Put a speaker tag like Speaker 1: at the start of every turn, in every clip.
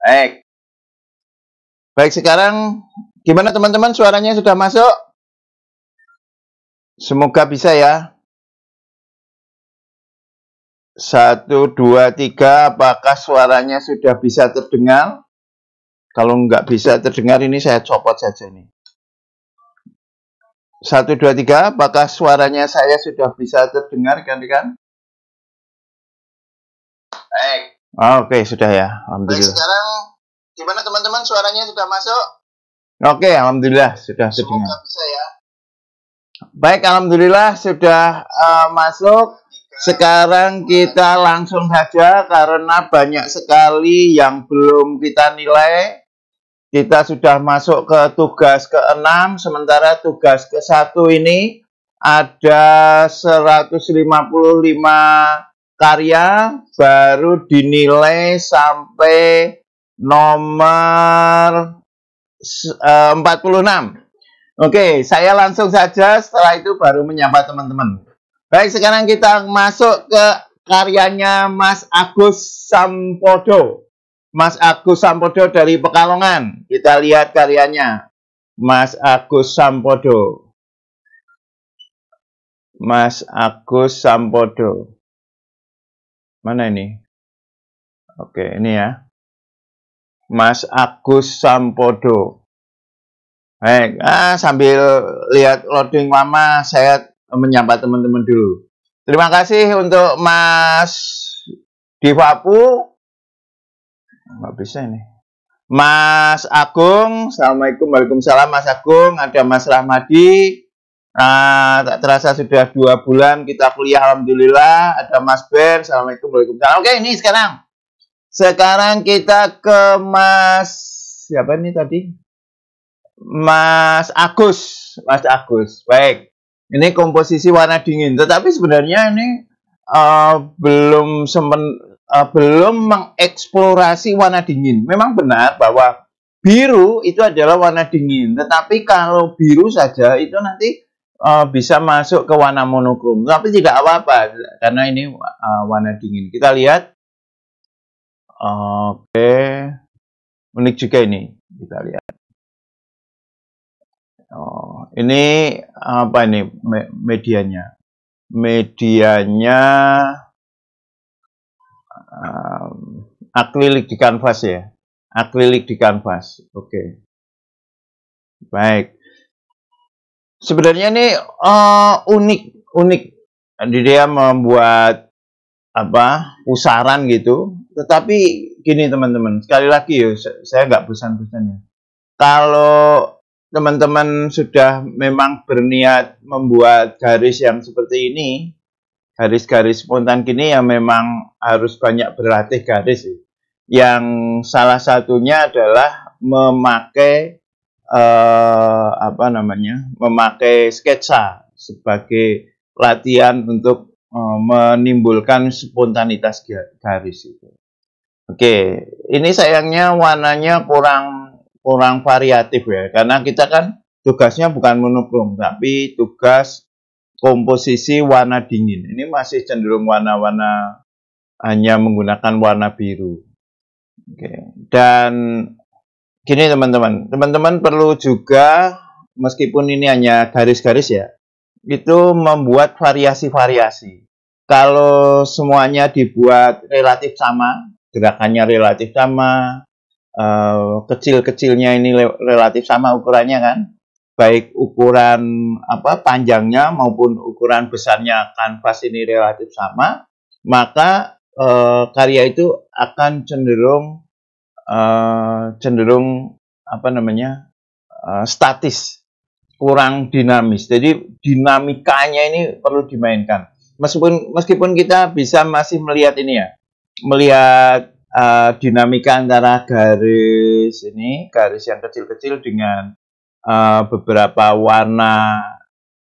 Speaker 1: Baik. Baik, sekarang gimana teman-teman suaranya sudah masuk? Semoga bisa ya. Satu,
Speaker 2: dua, tiga, apakah suaranya sudah bisa terdengar? Kalau nggak bisa terdengar, ini saya copot saja nih. Satu, dua, tiga, apakah suaranya saya sudah bisa terdengar, kan, kan?
Speaker 1: Baik. Oh, Oke, okay, sudah ya. Alhamdulillah. Baik,
Speaker 2: sekarang gimana teman-teman suaranya sudah masuk? Oke, okay, alhamdulillah sudah terdengar. Semoga bisa ya. Baik, alhamdulillah sudah uh, masuk. Sekarang kita langsung saja karena banyak sekali yang belum kita nilai. Kita sudah masuk ke tugas ke-6, sementara tugas ke-1 ini ada 155 karya baru dinilai sampai nomor 46. Eh, Oke, saya langsung saja setelah itu baru menyapa teman-teman. Baik, sekarang kita masuk ke karyanya Mas Agus Sampodo. Mas Agus Sampodo dari Pekalongan. Kita lihat karyanya. Mas Agus Sampodo. Mas Agus Sampodo. Mana
Speaker 1: ini? Oke, ini ya. Mas Agus
Speaker 2: Sampodo. Baik, ah, sambil lihat loading lama, saya menyapa teman-teman dulu. Terima kasih untuk Mas Divapu. Nggak bisa ini. Mas Agung, Assalamualaikum, Waalaikumsalam Mas Agung, ada Mas Rahmadi, Nah, tak terasa sudah dua bulan kita kuliah, alhamdulillah. Ada Mas Ben, assalamualaikum, waalaikumsalam. Oke, ini sekarang, sekarang kita ke Mas siapa ini tadi? Mas Agus, Mas Agus. Baik, ini komposisi warna dingin. Tetapi sebenarnya ini uh, belum semen, uh, belum mengeksplorasi warna dingin. Memang benar bahwa biru itu adalah warna dingin. Tetapi kalau biru saja itu nanti uh, bisa masuk ke warna monokrom. Tapi tidak apa-apa karena ini uh, warna dingin. Kita lihat. Oke. Okay. Unik juga ini.
Speaker 1: Kita lihat. Oh, ini apa ini
Speaker 2: me medianya? Medianya um, akrilik di kanvas ya. Akrilik di kanvas. Oke.
Speaker 1: Okay. Baik sebenarnya ini
Speaker 2: uh, unik unik jadi dia membuat apa pusaran gitu tetapi gini teman-teman sekali lagi ya saya nggak pesan pesan ya kalau teman-teman sudah memang berniat membuat garis yang seperti ini garis-garis spontan gini yang memang harus banyak berlatih garis yang salah satunya adalah memakai eh, apa namanya memakai sketsa sebagai latihan untuk eh, menimbulkan spontanitas garis itu. Oke, ini sayangnya warnanya kurang kurang variatif ya karena kita kan tugasnya bukan monokrom tapi tugas komposisi warna dingin. Ini masih cenderung warna-warna hanya menggunakan warna biru. Oke. Dan gini teman-teman, teman-teman perlu juga meskipun ini hanya garis-garis ya, itu membuat variasi-variasi. Kalau semuanya dibuat relatif sama, gerakannya relatif sama, eh, kecil-kecilnya ini relatif sama ukurannya kan, baik ukuran apa panjangnya maupun ukuran besarnya kanvas ini relatif sama, maka eh, karya itu akan cenderung Eh, cenderung apa namanya uh, statis kurang dinamis jadi dinamikanya ini perlu dimainkan meskipun meskipun kita bisa masih melihat ini ya melihat uh, dinamika antara garis ini garis yang kecil-kecil dengan uh, beberapa warna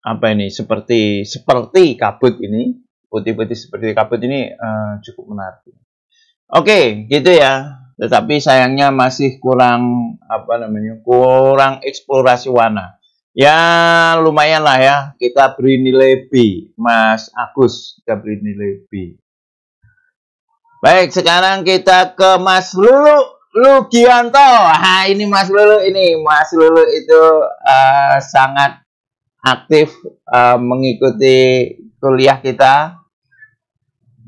Speaker 2: apa ini seperti seperti kabut ini putih-putih seperti kabut ini uh, cukup menarik. Oke, okay, gitu ya tetapi sayangnya masih kurang apa namanya kurang eksplorasi warna ya lumayan lah ya kita beri nilai B Mas Agus kita beri nilai B baik sekarang kita ke Mas Lulu Lugianto ah ini Mas Lulu ini Mas Lulu itu uh, sangat aktif uh, mengikuti kuliah kita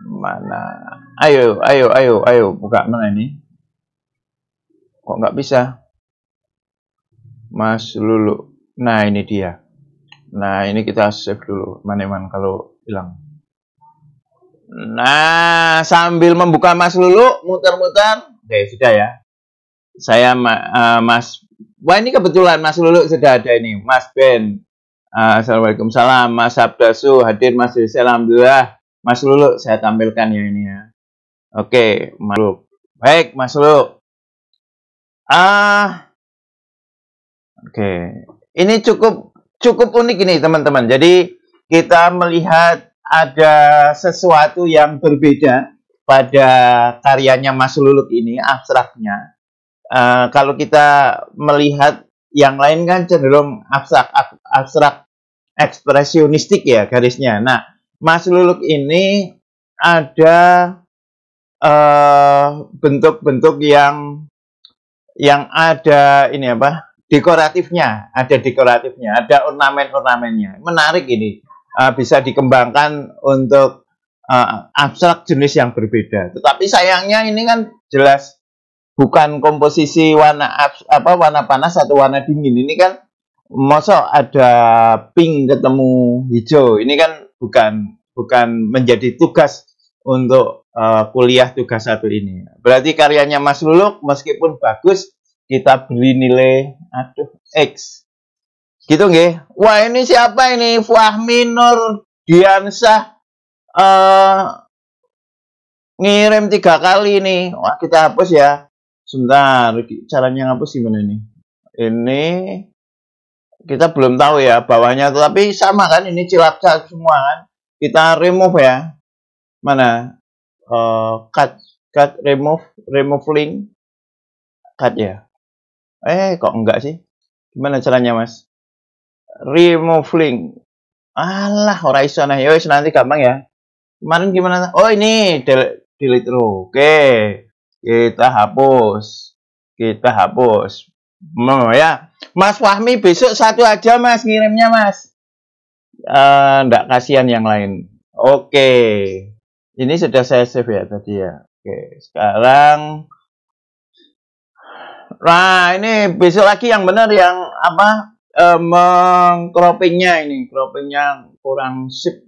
Speaker 2: mana ayo ayo ayo ayo buka mana ini Kok nggak bisa? Mas Lulu. Nah, ini dia. Nah, ini kita save dulu. Maneman kalau hilang. Nah, sambil membuka Mas Lulu, muter-muter. Oke, sudah ya. Saya uh, Mas... Wah, ini kebetulan Mas Lulu sudah ada ini. Mas Ben. Uh, Assalamualaikum salam. Mas Su, hadir Mas Yusuf. Alhamdulillah. Mas Lulu, saya tampilkan ya ini ya. Oke, Mas Lulu. Baik, Mas Lulu. Ah,
Speaker 1: oke. Okay.
Speaker 2: Ini cukup cukup unik ini teman-teman. Jadi kita melihat ada sesuatu yang berbeda pada karyanya Mas Luluk ini abstraknya. Uh, kalau kita melihat yang lain kan cenderung abstrak abstrak ekspresionistik ya garisnya. Nah, Mas Luluk ini ada eh, bentuk-bentuk uh, bentuk -bentuk yang yang ada ini apa dekoratifnya ada dekoratifnya ada ornamen-ornamennya menarik ini uh, bisa dikembangkan untuk uh, abstrak jenis yang berbeda tetapi sayangnya ini kan jelas bukan komposisi warna abs, apa warna panas atau warna dingin ini kan mosok ada pink ketemu hijau ini kan bukan bukan menjadi tugas untuk uh, kuliah tugas satu ini. Berarti karyanya Mas Luluk meskipun bagus kita beri nilai aduh X. Gitu nggih. Wah, ini siapa ini? Fahmi Nur Diansah uh, ngirim tiga kali ini. Wah, kita hapus ya. Sebentar, caranya ngapus gimana nih? Ini kita belum tahu ya bawahnya, tapi sama kan ini cilacap semua kan. Kita remove ya mana uh, cut cut remove remove link cut ya eh kok enggak sih gimana caranya mas remove link alah horizon ya nah nanti gampang ya kemarin gimana oh ini delete, delete row oke kita hapus kita hapus mau ya Mas Wahmi besok satu aja mas ngirimnya mas eh, ndak kasihan yang lain oke okay ini sudah saya save ya tadi ya oke sekarang nah ini besok lagi yang benar yang apa eh, mengcroppingnya ini croppingnya kurang sip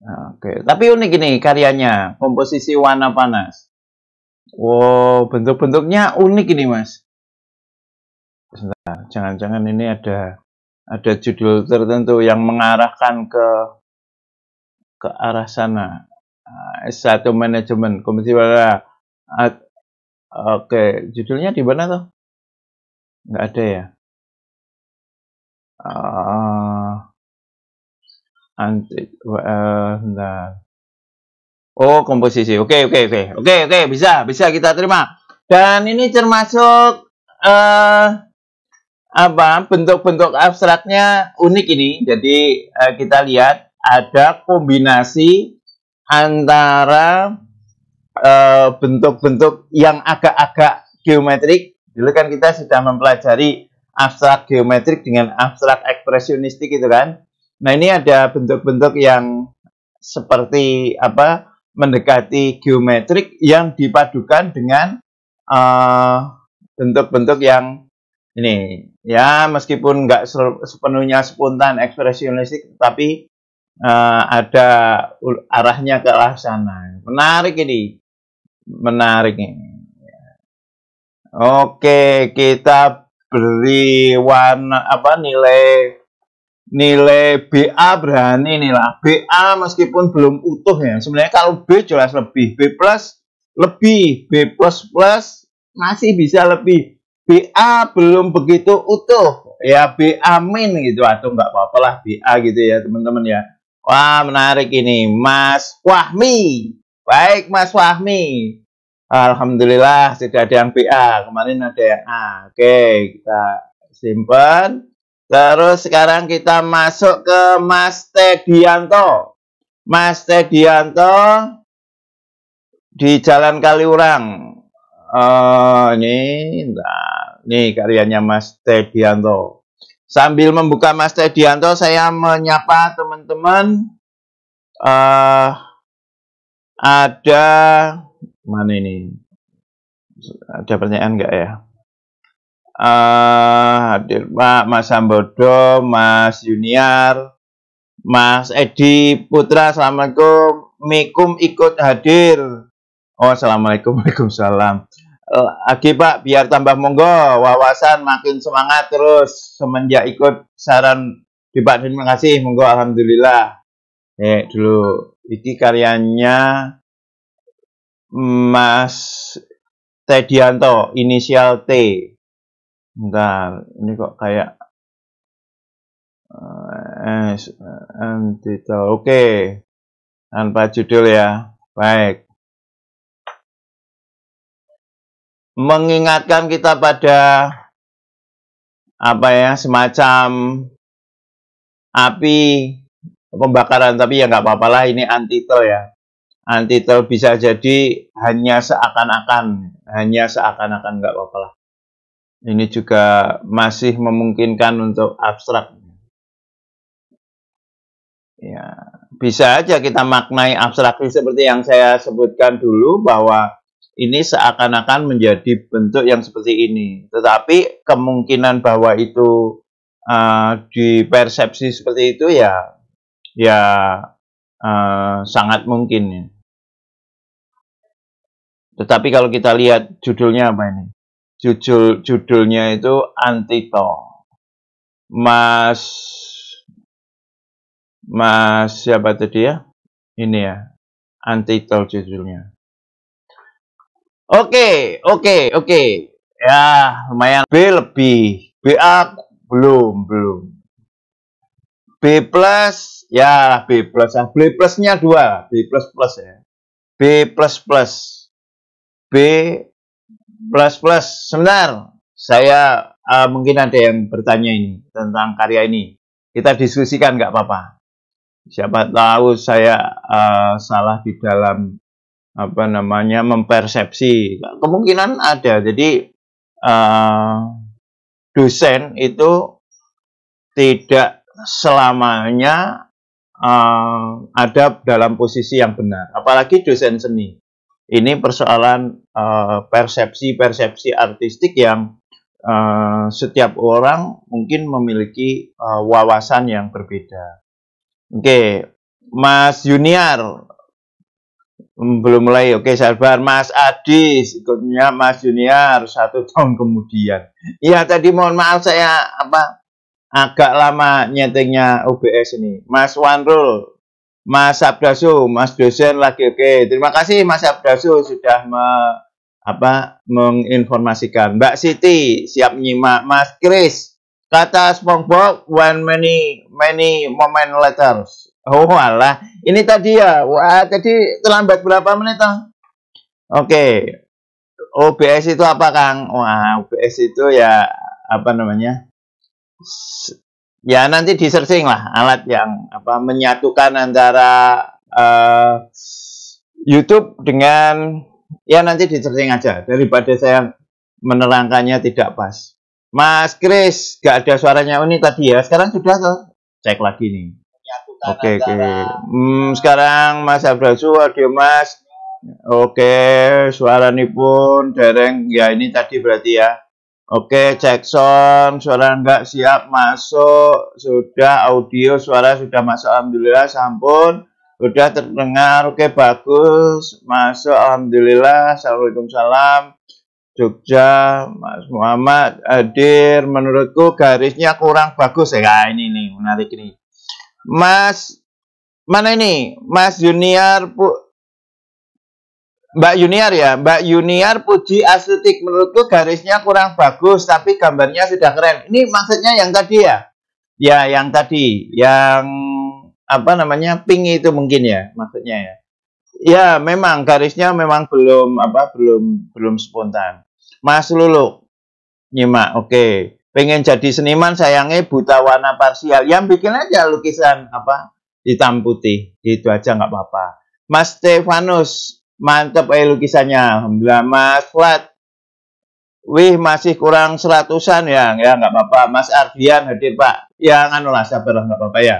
Speaker 2: nah, oke tapi unik ini karyanya komposisi warna panas wow bentuk-bentuknya unik ini mas jangan-jangan ini ada ada judul tertentu yang mengarahkan ke ke arah sana. Ah, S1 manajemen Komisi bahasa. Oke, judulnya di mana tuh?
Speaker 1: Enggak ada ya. Uh,
Speaker 2: uh, nah. Oh, komposisi. Oke, oke, oke. Oke, oke, bisa, bisa kita terima. Dan ini termasuk uh, apa? Bentuk-bentuk abstraknya unik ini. Jadi uh, kita lihat ada kombinasi antara eh, bentuk-bentuk yang agak-agak geometrik. Dulu kan kita sudah mempelajari abstrak geometrik dengan abstrak ekspresionistik itu kan. Nah ini ada bentuk-bentuk yang seperti apa mendekati geometrik yang dipadukan dengan eh, bentuk-bentuk uh, yang ini ya meskipun nggak sepenuhnya spontan ekspresionistik tapi uh, ada arahnya ke arah sana. Menarik ini. Menarik ini. Oke, kita beri warna apa nilai nilai BA berani inilah lah BA meskipun belum utuh ya sebenarnya kalau B jelas lebih B plus lebih B plus plus masih bisa lebih BA belum begitu utuh ya BA min gitu atau nggak apa-apalah BA gitu ya teman-teman ya Wah, menarik ini. Mas Wahmi. Baik, Mas Wahmi. Alhamdulillah, tidak ada yang PA Kemarin ada yang A. Oke, kita simpan. Terus sekarang kita masuk ke Mas Tedianto. Mas Tedianto di Jalan Kaliurang. Uh, ini, nah, ini karyanya Mas Tedianto. Sambil membuka Mas Tedianto, saya menyapa teman-teman. Uh, ada mana ini? Ada pertanyaan enggak ya? Uh, hadir Pak Mas Sambodo, Mas Junior, Mas Edi Putra, Assalamualaikum. Mikum ikut hadir. Oh, Assalamualaikum, Waalaikumsalam lagi eh, Pak biar tambah monggo wawasan makin semangat terus semenjak ikut saran di Pak terima kasih monggo alhamdulillah eh dulu ini karyanya Mas Tedianto inisial T
Speaker 1: bentar ini kok kayak eh, S Oke tanpa judul ya baik mengingatkan kita pada
Speaker 2: apa ya semacam api pembakaran tapi ya nggak apa-apa lah ini antitel ya antitel bisa jadi hanya seakan-akan hanya seakan-akan nggak apa-apa lah ini juga masih memungkinkan untuk abstrak ya bisa aja kita maknai abstraksi seperti yang saya sebutkan dulu bahwa ini seakan-akan menjadi bentuk yang seperti ini. Tetapi kemungkinan bahwa itu uh, dipersepsi seperti itu ya ya uh, sangat mungkin. Ya.
Speaker 1: Tetapi kalau kita lihat judulnya apa ini? Judul judulnya
Speaker 2: itu Antito. Mas Mas siapa tadi ya? Ini ya. Antito judulnya. Oke, oke, oke. Ya, lumayan. B lebih. BA belum, belum. B plus, ya B plus. Ah, B plusnya dua B plus plus ya. B plus plus. B plus plus. Sebentar, saya uh, mungkin ada yang bertanya ini tentang karya ini. Kita diskusikan nggak apa-apa. Siapa tahu saya uh, salah di dalam apa namanya mempersepsi kemungkinan ada jadi uh, dosen itu tidak selamanya uh, eh, ada dalam posisi yang benar apalagi dosen seni ini persoalan eh, persepsi-persepsi uh, artistik yang uh, setiap orang mungkin memiliki uh, wawasan yang berbeda. Oke, okay. Mas Junior, Hmm, belum mulai oke sabar Mas Adis, ikutnya Mas Junior satu tahun kemudian iya tadi mohon maaf saya apa agak lama nyetingnya OBS ini Mas Wanrul Mas Sabdasu Mas dosen lagi oke terima kasih Mas Sabdasu sudah me, apa menginformasikan Mbak Siti siap nyimak Mas Kris kata SpongeBob one many many moment letters Oh alah, ini tadi ya. Wah, tadi terlambat berapa menit toh? Oke. Okay. OBS itu apa, Kang? Wah, OBS itu ya apa namanya? Ya nanti di searching lah alat yang apa menyatukan antara uh, YouTube dengan ya nanti di searching aja daripada saya menerangkannya tidak pas. Mas Kris, gak ada suaranya oh, ini tadi ya. Sekarang sudah tuh. Cek lagi nih. Oke, oke. Hmm, sekarang Mas Abrasu, audio Mas. Oke, suara ini pun dereng. Ya, ini tadi berarti ya. Oke, Jackson, suara enggak siap masuk. Sudah audio, suara sudah masuk. Alhamdulillah, sampun. Sudah terdengar. Oke, bagus. Masuk, Alhamdulillah. Assalamualaikum salam. Jogja, Mas Muhammad hadir. Menurutku garisnya kurang bagus ya. Nah, ini nih menarik nih. Mas mana ini? Mas Junior Pu Mbak Junior ya, Mbak Junior puji estetik menurutku garisnya kurang bagus tapi gambarnya sudah keren. Ini maksudnya yang tadi ya? Ya, yang tadi, yang apa namanya? pink itu mungkin ya maksudnya ya. Ya, memang garisnya memang belum apa belum belum spontan. Mas Luluk nyimak, oke. Okay pengen jadi seniman sayangnya buta warna parsial yang bikin aja lukisan apa hitam putih itu aja nggak apa-apa Mas Stefanus mantep eh lukisannya alhamdulillah Mas Flat wih masih kurang seratusan ya ya nggak apa-apa Mas Ardian hadir Pak ya anu lah nggak apa-apa ya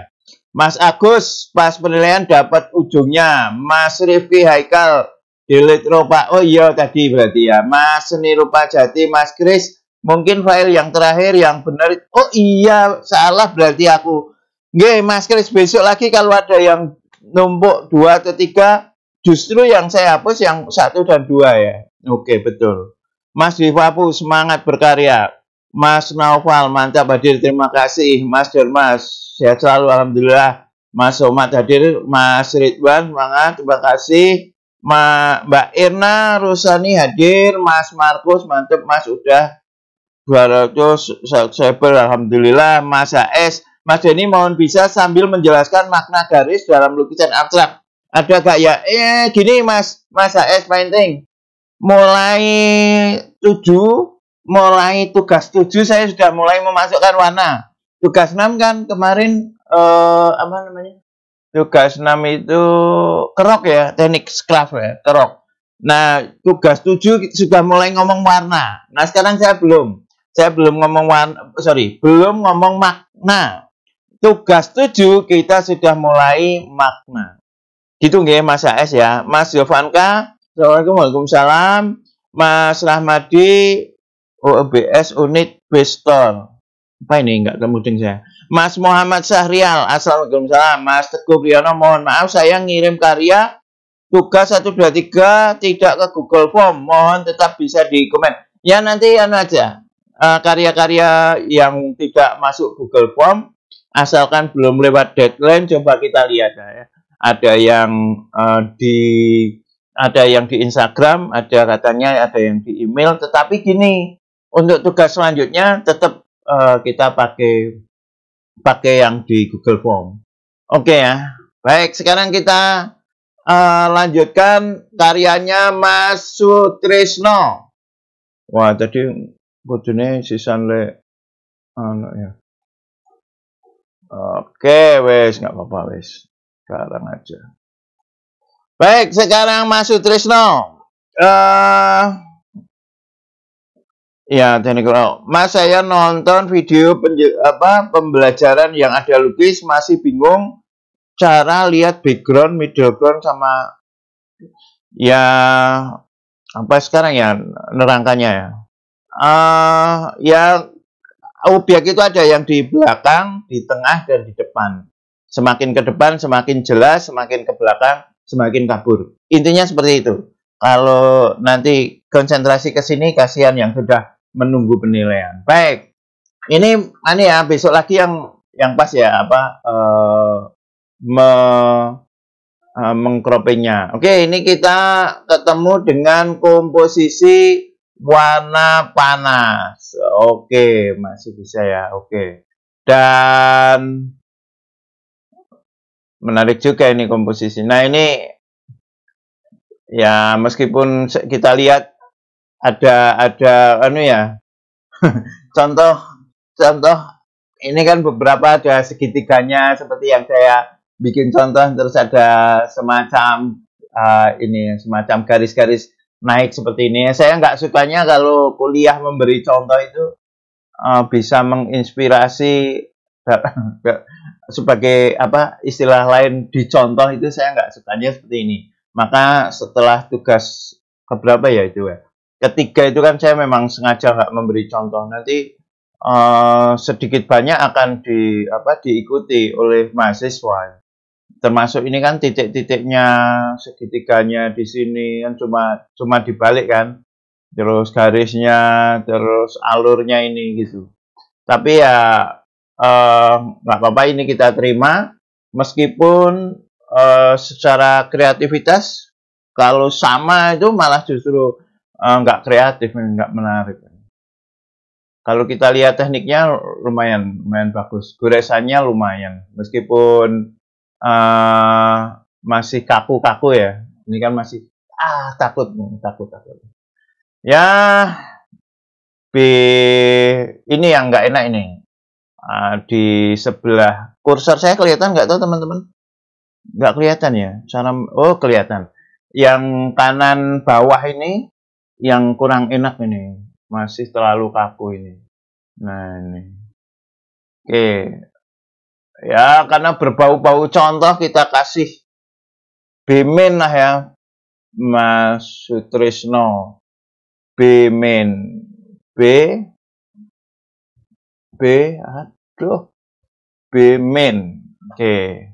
Speaker 2: Mas Agus pas penilaian dapat ujungnya Mas Rifki Haikal Dilit Pak oh iya tadi berarti ya. Mas Seni Rupa Jati, Mas Kris, Mungkin file yang terakhir yang benar. Oh iya, salah berarti aku. Nggih, Mas Kris, besok lagi kalau ada yang numpuk dua atau tiga, justru yang saya hapus yang satu dan dua ya. Oke, betul. Mas Divapu, semangat berkarya. Mas Naufal, mantap hadir. Terima kasih. Mas Dermas, sehat selalu. Alhamdulillah. Mas Somad hadir. Mas Ridwan, semangat. Terima kasih. Ma, Mbak Irna Rusani hadir, Mas Markus mantep, Mas udah 200 subscriber alhamdulillah Mas HS Mas Denny mohon bisa sambil menjelaskan makna garis dalam lukisan abstrak ada gak ya eh gini Mas Mas HS painting mulai 7 mulai tugas 7 saya sudah mulai memasukkan warna tugas 6 kan kemarin eh, apa namanya tugas 6 itu kerok ya teknik scrap ya kerok Nah, tugas 7 sudah mulai ngomong warna. Nah, sekarang saya belum saya belum ngomong wan, sorry, belum ngomong makna. Tugas tujuh kita sudah mulai makna. Gitu nggih Mas AS ya. Mas Yovanka, Assalamualaikum Waalaikumsalam. Mas Rahmadi, OBS Unit Bestor. Apa ini? Enggak kemudian saya. Mas Muhammad Sahrial, Assalamualaikum wabarakatuh. Mas Teguh Priyono, mohon maaf saya ngirim karya tugas 123 tidak ke Google Form. Mohon tetap bisa di komen. Ya nanti ya aja Eh, karya-karya yang tidak masuk Google Form asalkan belum lewat deadline coba kita lihat ya ada yang uh, di ada yang di Instagram ada katanya ada yang di email tetapi gini untuk tugas selanjutnya tetap uh, kita pakai pakai yang di Google Form oke okay, ya baik sekarang kita uh, lanjutkan karyanya Mas Sutrisno wah tadi bojone
Speaker 1: sisan le anu ya. Oke, wes nggak apa-apa wes. Sekarang aja. Baik, sekarang Mas eh
Speaker 2: Uh, ya, teknikal. Mas saya nonton video apa pembelajaran yang ada lukis masih bingung cara lihat background, middle ground sama ya apa sekarang ya nerangkannya ya uh, ya obyek itu ada yang di belakang, di tengah, dan di depan. Semakin ke depan, semakin jelas, semakin ke belakang, semakin kabur. Intinya seperti itu. Kalau nanti konsentrasi ke sini, kasihan yang sudah menunggu penilaian. Baik, ini aneh ya, besok lagi yang yang pas ya apa uh, me, uh, Oke, ini kita ketemu dengan komposisi warna panas. Oke, masih bisa ya. Oke. Dan menarik juga ini komposisi. Nah, ini ya meskipun kita lihat ada ada anu ya. contoh contoh ini kan beberapa ada segitiganya seperti yang saya bikin contoh terus ada semacam uh, ini semacam garis-garis naik seperti ini. Saya nggak sukanya kalau kuliah memberi contoh itu uh, bisa menginspirasi sebagai apa istilah lain dicontoh itu saya nggak sukanya seperti ini. Maka setelah tugas keberapa ya itu ya? Ketiga itu kan saya memang sengaja nggak memberi contoh. Nanti uh, sedikit banyak akan di apa diikuti oleh mahasiswa termasuk ini kan titik-titiknya segitiganya di sini kan cuma cuma dibalik kan terus garisnya terus alurnya ini gitu tapi ya eh, nggak eh, apa-apa ini kita terima meskipun eh, secara kreativitas kalau sama itu malah justru eh, nggak eh, kreatif nggak menarik kalau kita lihat tekniknya lumayan lumayan bagus goresannya lumayan meskipun uh, masih kaku-kaku ya. Ini kan masih ah takut, takut, takut. Ya, di ini yang nggak enak ini. Uh, di sebelah kursor saya kelihatan nggak tuh teman-teman? Nggak kelihatan ya. Cara oh kelihatan. Yang kanan bawah ini yang kurang enak ini masih terlalu kaku ini. Nah ini. Oke, Ya, karena berbau-bau contoh kita kasih Bimin lah ya. Mas Sutrisno. Bimin. B.
Speaker 1: B. Aduh. Bimin. Oke.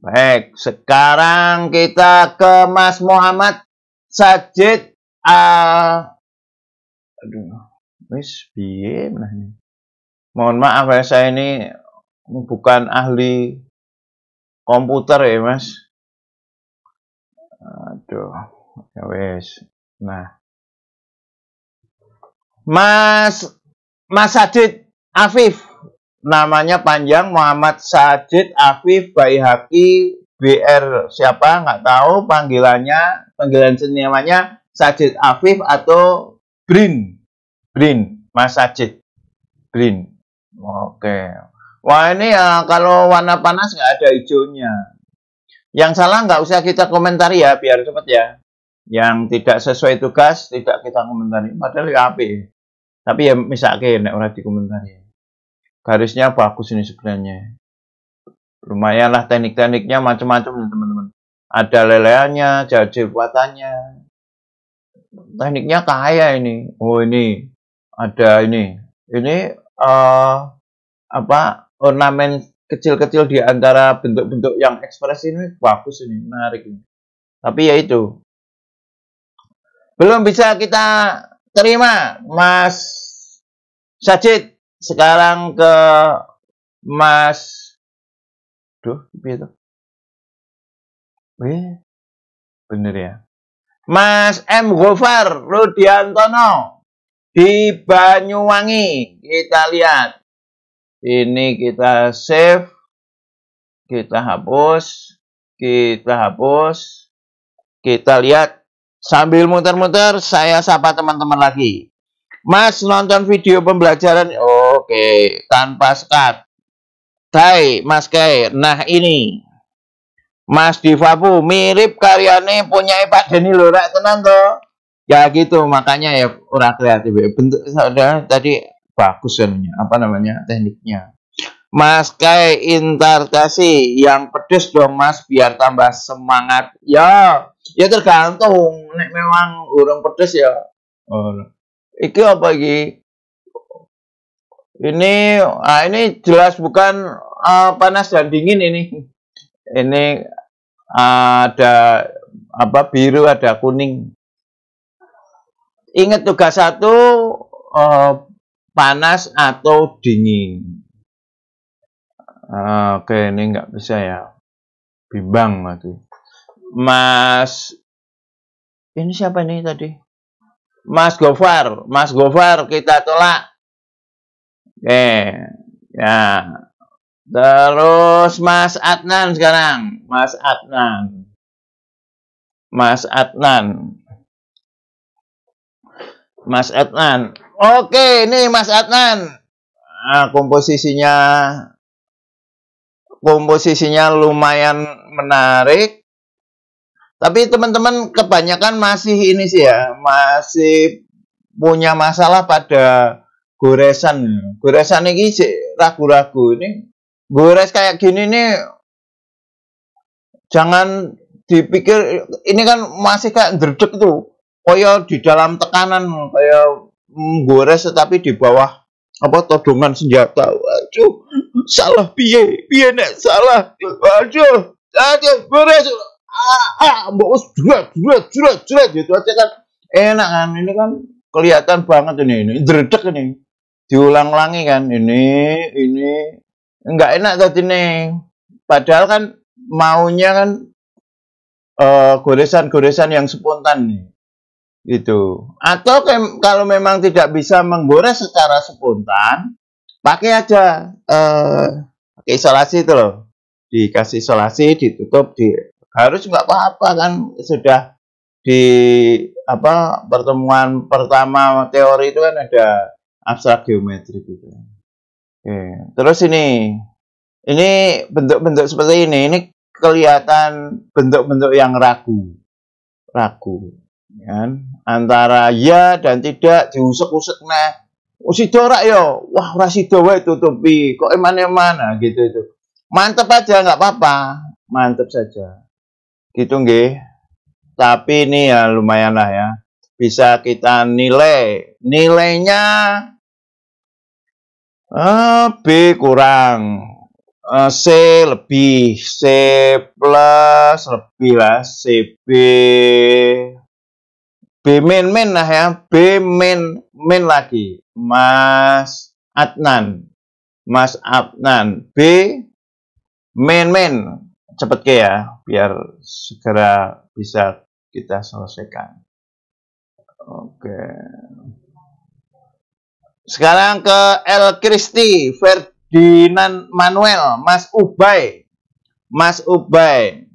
Speaker 1: Baik, sekarang kita ke Mas Muhammad
Speaker 2: Sajid Al Aduh, wis piye Mohon maaf ya saya ini ini bukan ahli
Speaker 1: komputer ya mas. Aduh, ya wes. Nah,
Speaker 2: Mas Mas Sajid Afif namanya panjang Muhammad Sajid Afif Baihaki BR siapa nggak tahu panggilannya panggilan senyamannya Sajid Afif atau Brin Brin Mas Sajid Brin oke Wah ini ya kalau warna panas nggak ada hijaunya. Yang salah nggak usah kita komentari ya, biar cepet ya. Yang tidak sesuai tugas tidak kita komentari, padahal ya api. Tapi ya misalnya nek orang dikomentari. Garisnya bagus ini sebenarnya. Lumayanlah teknik-tekniknya macam-macam nih teman-teman. Ada leleannya, jadi buatannya. Tekniknya kaya ini. Oh ini ada ini. Ini uh, apa ornamen kecil-kecil di antara bentuk-bentuk yang ekspresi ini bagus ini menarik ini. Tapi ya itu belum bisa kita terima Mas
Speaker 1: Sajid sekarang ke Mas Duh, itu. Eh, bener ya.
Speaker 2: Mas M. Gofar Rudiantono di Banyuwangi. Kita lihat ini kita save kita hapus kita hapus kita lihat sambil muter-muter saya sapa teman-teman lagi Mas nonton video pembelajaran oke tanpa sekat. Tai Mas Kai nah ini Mas Divapu mirip karyane punya Pak Deni Lora tenan toh ya gitu makanya ya orang kreatif bentuk saudara tadi bagus ya, apa namanya tekniknya Mas kayak intar yang pedes dong Mas biar tambah semangat. Ya, ya tergantung nek memang urung pedes ya. Oh. Iki apa iki? Ini ah ini jelas bukan uh, panas dan dingin ini. Ini uh, ada apa biru ada kuning. Ingat tugas satu uh, panas atau dingin.
Speaker 1: Ah, oke, ini nggak bisa ya. Bimbang lagi.
Speaker 2: Mas, ini siapa ini tadi? Mas Gofar, Mas Gofar kita tolak. Oke, ya. Terus
Speaker 1: Mas Adnan sekarang, Mas Adnan. Mas Adnan. Mas Adnan. Oke, ini Mas
Speaker 2: Adnan. Nah, komposisinya komposisinya lumayan menarik. Tapi teman-teman kebanyakan masih ini sih ya, masih punya masalah pada goresan. Goresan ini sih ragu-ragu ini. Gores kayak gini nih jangan dipikir ini kan masih kayak derdek tuh. Koyo di dalam tekanan, kayak menggores tetapi di bawah apa todongan senjata aduh salah piye piye nek salah aduh aduh gores ah, ah mbok wis jret jret jret jret gitu aja kan enak kan ini kan kelihatan banget ini ini dredek ini diulang-ulangi kan ini ini nggak enak tadi nih padahal kan maunya kan uh, goresan-goresan yang spontan nih gitu Atau ke, kalau memang tidak bisa menggores secara spontan, pakai aja eh, pakai isolasi itu loh. Dikasih isolasi, ditutup, di harus nggak apa-apa kan sudah di apa pertemuan pertama teori itu kan ada abstrak geometri gitu. Oke, terus ini ini bentuk-bentuk seperti ini ini kelihatan bentuk-bentuk yang ragu ragu kan? antara ya dan tidak diusuk-usuk nah usi oh, dorak yo ya, wah rasi sido itu tutupi kok emane mana nah, gitu itu mantep aja nggak apa-apa mantep saja gitu nggih tapi ini ya lumayan lah ya bisa kita nilai nilainya eh, B kurang eh, C lebih C plus lebih lah CB B main main lah ya B main main lagi Mas Adnan Mas Adnan B main main cepet ke ya biar segera bisa kita
Speaker 1: selesaikan
Speaker 2: oke sekarang ke El Kristi Ferdinand Manuel Mas Ubay Mas Ubay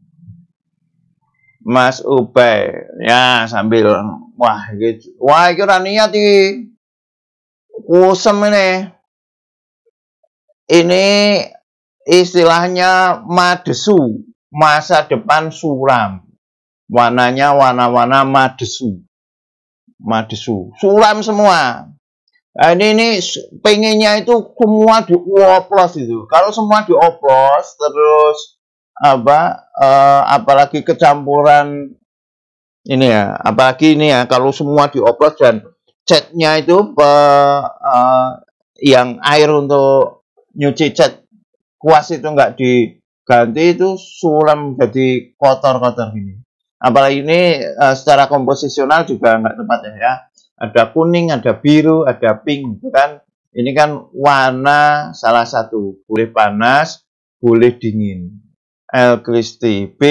Speaker 2: Mas Ubay ya sambil wah gitu wah iki ora niat iki kusem ini ini istilahnya madesu masa depan suram warnanya warna-warna madesu madesu suram semua Nah, ini, ini pengennya itu semua dioplos itu. Kalau semua dioplos terus apa uh, apalagi kecampuran ini ya apalagi ini ya kalau semua dioplos dan catnya itu pe, uh, yang air untuk nyuci cat kuas itu enggak diganti itu sulam jadi kotor-kotor gini apalagi ini uh, secara komposisional juga enggak tepat ya, ya ada kuning ada biru ada pink itu kan ini kan warna salah satu boleh panas boleh dingin L Kristi B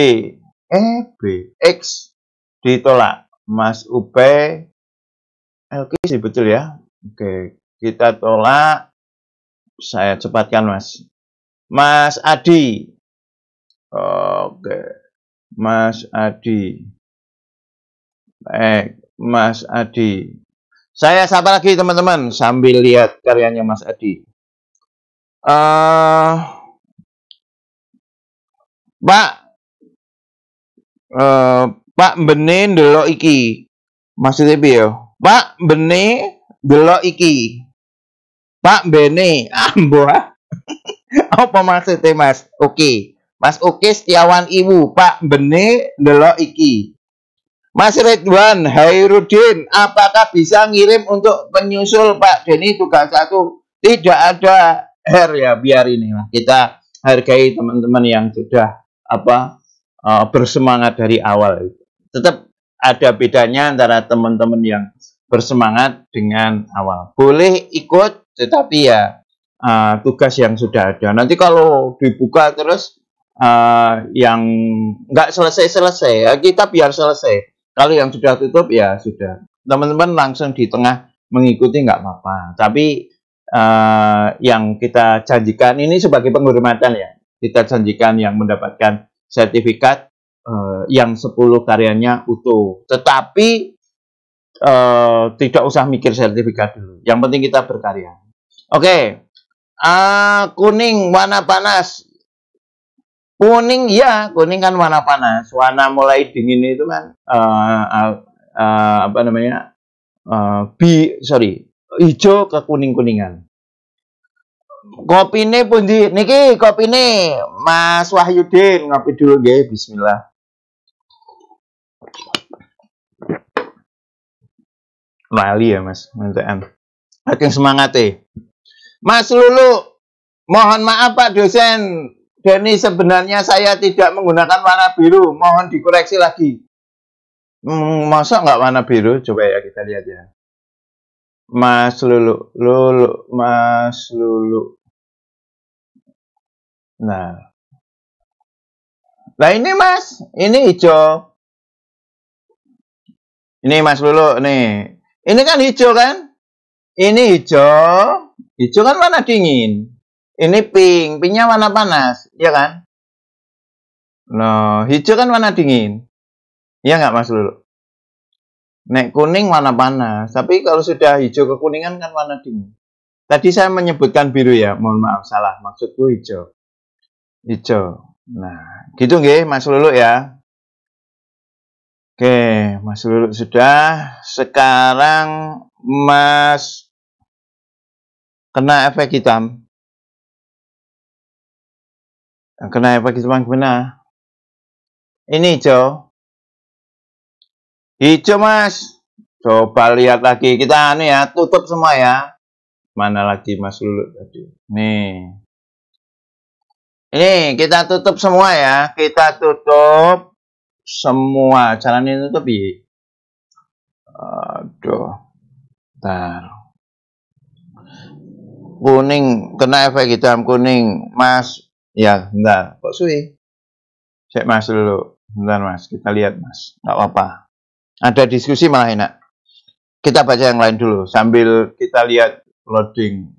Speaker 2: E B X ditolak Mas UP L Kristi betul ya oke kita tolak saya cepatkan Mas Mas Adi oke Mas Adi baik Mas Adi saya sapa lagi teman-teman sambil lihat karyanya Mas Adi uh,
Speaker 1: Pak uh, Pak Bene ndelok
Speaker 2: iki. Maksudnya piye? Pak Bene ndelok iki. Pak Bene ambo ah. ah. Apa maksudnya Mas? Oke. Okay. Mas Oke Setiawan Ibu, Pak Bene ndelok iki. Mas Ridwan Hairudin, apakah bisa ngirim untuk penyusul Pak Deni tugas satu? Tidak ada her ya biar ini Kita hargai teman-teman yang sudah apa uh, bersemangat dari awal itu tetap ada bedanya antara teman-teman yang bersemangat dengan awal boleh ikut tetapi ya uh, tugas yang sudah ada nanti kalau dibuka terus uh, yang nggak selesai selesai ya kita biar selesai kalau yang sudah tutup ya sudah teman-teman langsung di tengah mengikuti nggak apa-apa tapi uh, yang kita janjikan ini sebagai penghormatan ya kita janjikan yang mendapatkan sertifikat uh, yang 10 karyanya utuh. Tetapi uh, tidak usah mikir sertifikat dulu. Yang penting kita berkarya. Oke. Okay. Uh, kuning warna panas. Kuning ya, kuning kan warna panas. Warna mulai dingin itu kan uh, uh, uh, apa namanya? Uh, bi sorry hijau ke kuning kuningan Kopi ini pun di Niki Kopi ini Mas Wahyudin ngopi dulu guys bismillah. Lali ya Mas, Mantan. yang semangat eh. Mas Lulu, mohon maaf Pak dosen. Denny sebenarnya saya tidak menggunakan warna biru, mohon dikoreksi lagi. Hmm, masa nggak warna biru? Coba ya kita lihat ya. Mas Lulu, Lulu,
Speaker 1: Mas Lulu. Nah. Nah ini Mas, ini hijau.
Speaker 2: Ini Mas Lulu nih. Ini kan hijau kan? Ini hijau. Hijau kan warna dingin. Ini pink, pinknya warna panas, ya kan? Nah, hijau kan warna dingin. Iya nggak Mas Lulu? Nek kuning warna panas, tapi kalau sudah hijau kekuningan kan warna dingin. Tadi saya menyebutkan biru ya, mohon maaf salah, maksudku hijau. Hijau. Nah, gitu nggih Mas Lulu ya. Oke, Mas Lulu sudah. Sekarang Mas
Speaker 1: kena efek hitam. Kena efek hitam gimana? Ini hijau.
Speaker 2: Hijau mas. Coba lihat lagi. Kita nih anu ya, tutup semua ya. Mana lagi mas Lulu? tadi. Nih. Ini kita tutup semua ya. Kita tutup semua. Jalan ini tutup ya. Aduh. ntar kuning kena efek hitam kuning mas ya ntar kok suwi cek mas dulu ntar mas kita lihat mas nggak apa-apa ada diskusi malah enak. Kita baca yang lain dulu sambil kita lihat loading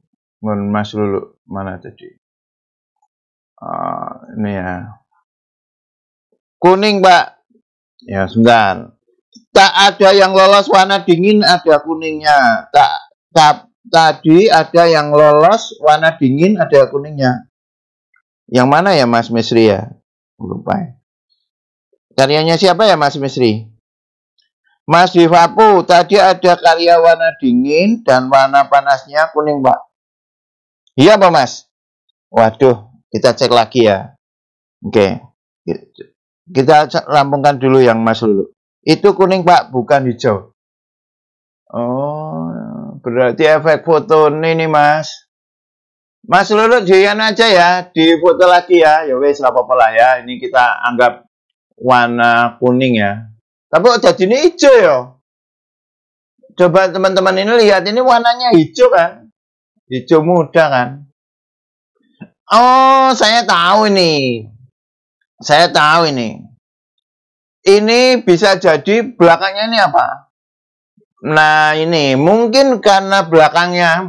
Speaker 2: Mas Lulu mana tadi. Uh, ini ya. Kuning, Pak. Ya, sebentar. Tak ada yang lolos warna dingin, ada kuningnya. Tak, tak tadi ada yang lolos warna dingin, ada kuningnya. Yang mana ya Mas Misri ya? Lupa. Ya. Karyanya siapa ya Mas Misri? Mas Divapu, tadi ada karya warna dingin dan warna panasnya kuning, Pak. Iya, Pak Mas. Waduh, kita cek lagi ya. Oke. Kita rampungkan dulu yang Mas dulu. Itu kuning, Pak, bukan hijau. Oh, berarti efek foto ini, Mas. Mas Lulu dian aja ya, di foto lagi ya. Ya wes lah ya, ini kita anggap warna kuning ya. Tapi kok ini hijau ya? Coba teman-teman ini lihat, ini warnanya hijau kan? Hijau muda kan? Oh, saya tahu ini. Saya tahu ini. Ini bisa jadi belakangnya ini apa? Nah, ini mungkin karena belakangnya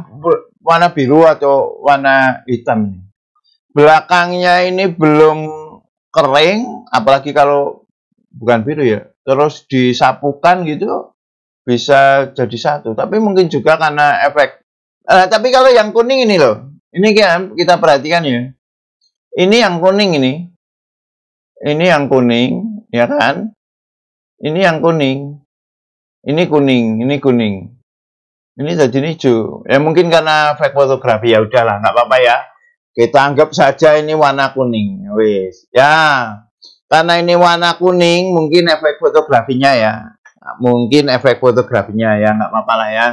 Speaker 2: warna biru atau warna hitam. Belakangnya ini belum kering, apalagi kalau bukan biru ya terus disapukan gitu bisa jadi satu tapi mungkin juga karena efek eh, tapi kalau yang kuning ini loh ini kan kita perhatikan ya ini yang kuning ini ini yang kuning ya kan ini yang kuning ini kuning ini kuning ini jadi hijau ya mungkin karena efek fotografi ya udahlah nggak apa-apa ya kita anggap saja ini warna kuning wis ya karena ini warna kuning, mungkin efek fotografinya ya. Mungkin efek fotografinya ya, nggak apa-apa lah ya.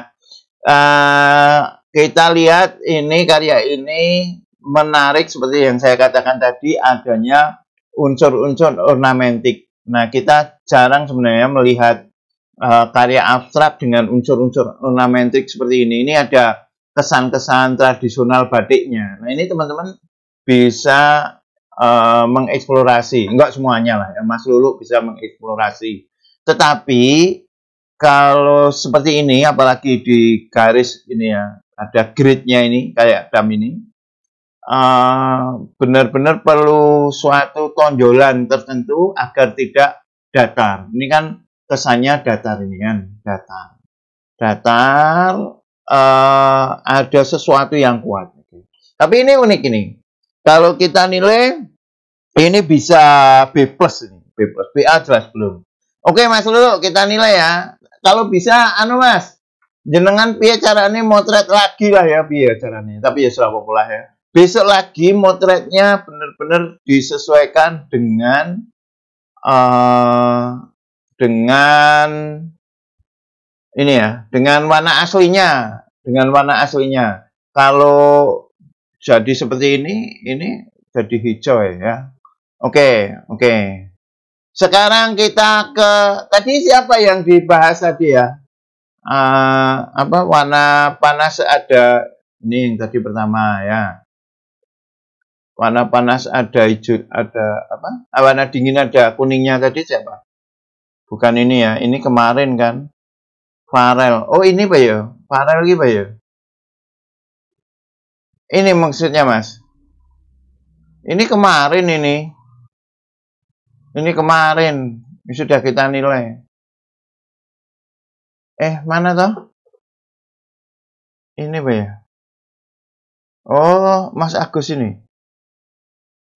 Speaker 2: Uh, kita lihat ini karya ini menarik seperti yang saya katakan tadi adanya unsur-unsur ornamentik. Nah, kita jarang sebenarnya melihat uh, karya abstrak dengan unsur-unsur ornamentik seperti ini. Ini ada kesan-kesan tradisional batiknya. Nah, ini teman-teman bisa Eh, mengeksplorasi. Enggak semuanya lah, ya. Mas Lulu bisa mengeksplorasi. Tetapi kalau seperti ini, apalagi di garis ini ya, ada gridnya ini kayak dam ini, uh, benar-benar perlu suatu tonjolan tertentu agar tidak datar. Ini kan kesannya datar ini kan, datar. Datar, uh, ada sesuatu yang kuat. Tapi ini unik ini, kalau kita nilai ini bisa B plus ini, B plus B A jelas belum. Oke Mas Lulu, kita nilai ya. Kalau bisa anu Mas, jenengan cara ini motret lagi lah ya cara ini. Tapi ya sudah pola ya. Besok lagi motretnya benar-benar disesuaikan dengan uh, dengan ini ya, dengan warna aslinya, dengan warna aslinya. Kalau jadi seperti ini, ini jadi hijau ya. ya. Oke, okay, oke. Okay. Sekarang kita ke tadi siapa yang dibahas tadi ya? Uh, apa warna panas ada ini yang tadi pertama ya. Warna panas ada hijau, ada apa? Ah, warna dingin ada kuningnya tadi siapa? Bukan ini ya, ini kemarin kan. Farel. Oh ini Pak ya? Farel lagi Pak ya?
Speaker 1: Ini maksudnya, Mas. Ini kemarin ini. Ini kemarin sudah kita nilai. Eh, mana toh? Ini, apa ya. Oh, Mas Agus ini.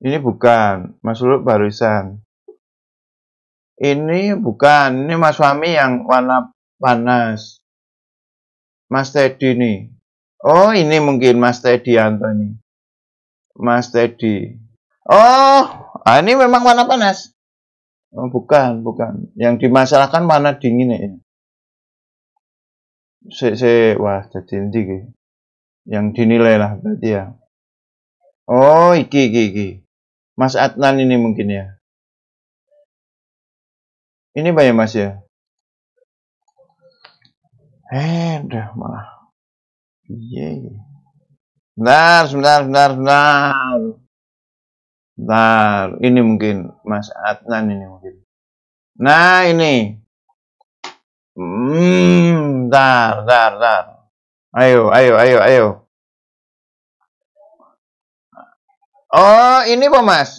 Speaker 1: Ini bukan, Mas
Speaker 2: Luluk barusan. Ini bukan, ini Mas suami yang warna panas. Mas Teddy nih. Oh, ini mungkin Mas Teddy Antoni, Mas Teddy. Oh, ah, ini memang mana panas. Oh, bukan, bukan. Yang dimasalahkan mana dingin ya.
Speaker 1: Se, se, wah, jadi tinggi. Yang dinilai lah berarti ya. Oh, iki, iki, iki. Mas Adnan ini mungkin ya. Ini banyak ya, mas ya. Eh, udah malah iya.
Speaker 2: benar sebentar, sebentar, sebentar. benar ini mungkin Mas Adnan ini mungkin. Nah, ini. Hmm, bentar, bentar, bentar. Ayo, ayo, ayo, ayo.
Speaker 1: Oh, ini apa Mas.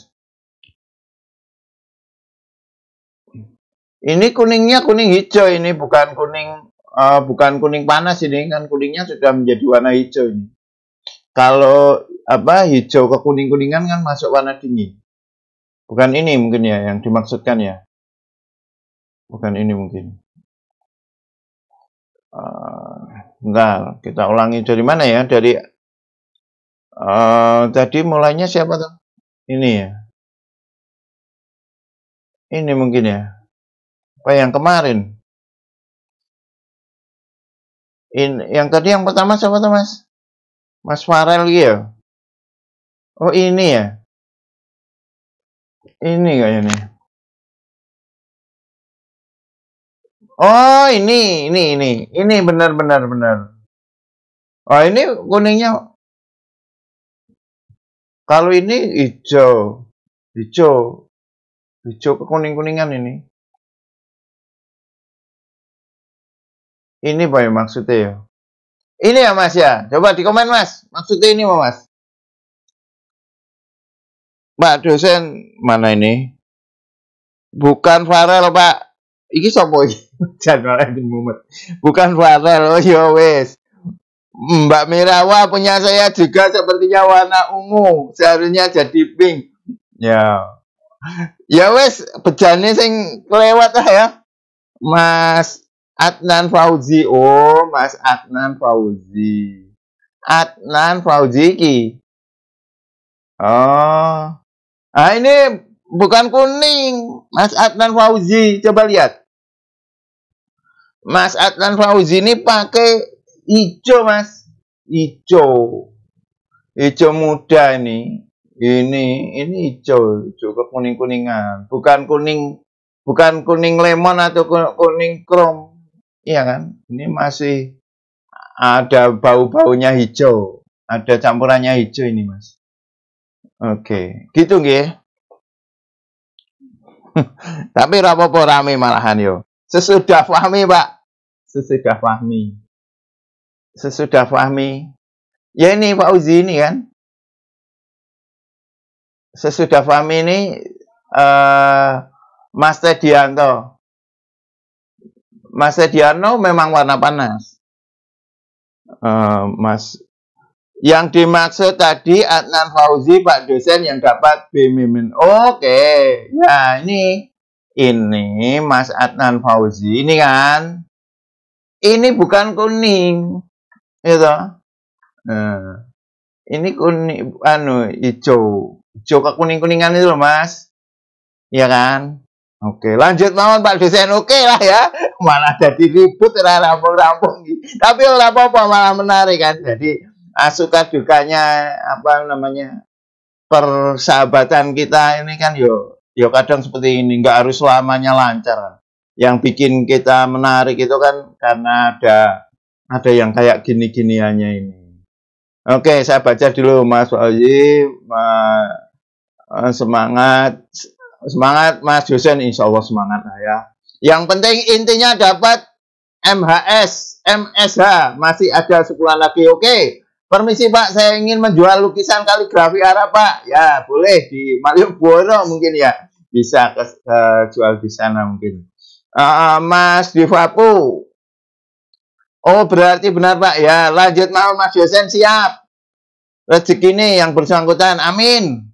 Speaker 2: Ini kuningnya kuning hijau ini bukan kuning uh, bukan kuning panas ini kan kuningnya sudah menjadi warna hijau ini. Kalau apa hijau ke kuning kuningan kan masuk warna dingin.
Speaker 1: Bukan ini mungkin ya yang dimaksudkan ya. Bukan ini mungkin. Uh, bentar, kita ulangi dari mana ya? Dari uh, tadi mulainya siapa tuh? Ini ya. Ini mungkin ya. Apa yang kemarin? In, yang tadi yang pertama siapa tuh mas? Mas Farel ya? Oh ini ya? Ini kayaknya nih. Oh ini, ini, ini, ini benar benar benar. Oh ini kuningnya. Kalau ini hijau, hijau, hijau kekuning kuningan ini. Ini apa ya maksudnya ya. Ini ya Mas ya. Coba di komen Mas. Maksudnya ini Mas. Pak dosen mana
Speaker 2: ini? Bukan Farel Pak. Iki sapa Channel di mumet. Bukan Farel. Oh ya wes. Mbak Mirawa punya saya juga sepertinya warna ungu. Seharusnya jadi pink. Ya. Ya wes bejane sing kelewat lah ya. Mas Adnan Fauzi. Oh, Mas Adnan Fauzi. Adnan Fauzi ki. Oh. Ah ini bukan kuning. Mas Adnan Fauzi, coba lihat. Mas Adnan Fauzi ini pakai hijau, Mas. Hijau. Hijau muda ini. Ini, ini hijau, hijau kuning kuningan Bukan kuning bukan kuning lemon atau kuning krom Iya kan? Ini masih ada bau-baunya hijau. Ada campurannya hijau ini, Mas. Oke, gitu nggih. Tapi rapopo rame malahan yo. Sesudah Fahmi, Pak. Sesudah Fahmi. Sesudah Fahmi. Ya
Speaker 1: ini Pak Uzi ini kan. Sesudah Fahmi ini eh
Speaker 2: uh, Mas Tedianto Mas Sediano memang warna panas. Uh, Mas yang dimaksud tadi Adnan Fauzi Pak dosen yang dapat B Oke, okay. nah ini ini Mas Adnan Fauzi ini kan ini bukan kuning, itu, iya Uh, nah, ini kuning, anu hijau, hijau ke kuning kuningan itu loh Mas, ya kan? Oke, lanjut mawon Pak dosen, oke lah ya malah jadi ribut rampung-rampung tapi orang apa malah menarik kan jadi asuka ah, dukanya apa namanya persahabatan kita ini kan yo yo kadang seperti ini nggak harus selamanya lancar yang bikin kita menarik itu kan karena ada ada yang kayak gini-giniannya ini Oke, saya baca dulu Mas Wahyu eh, semangat, semangat Mas Yosen insya Allah semangat saya. Yang penting intinya dapat MHS, MSH. Masih ada sepuluh lagi. Oke. Permisi Pak, saya ingin menjual lukisan kaligrafi Arab Pak. Ya, boleh di Malioboro mungkin ya. Bisa ke, ke jual di sana mungkin. Uh, Mas Divapu. Oh, berarti benar Pak. Ya, lanjut mau Mas Yosen siap. Rezeki ini yang bersangkutan. Amin.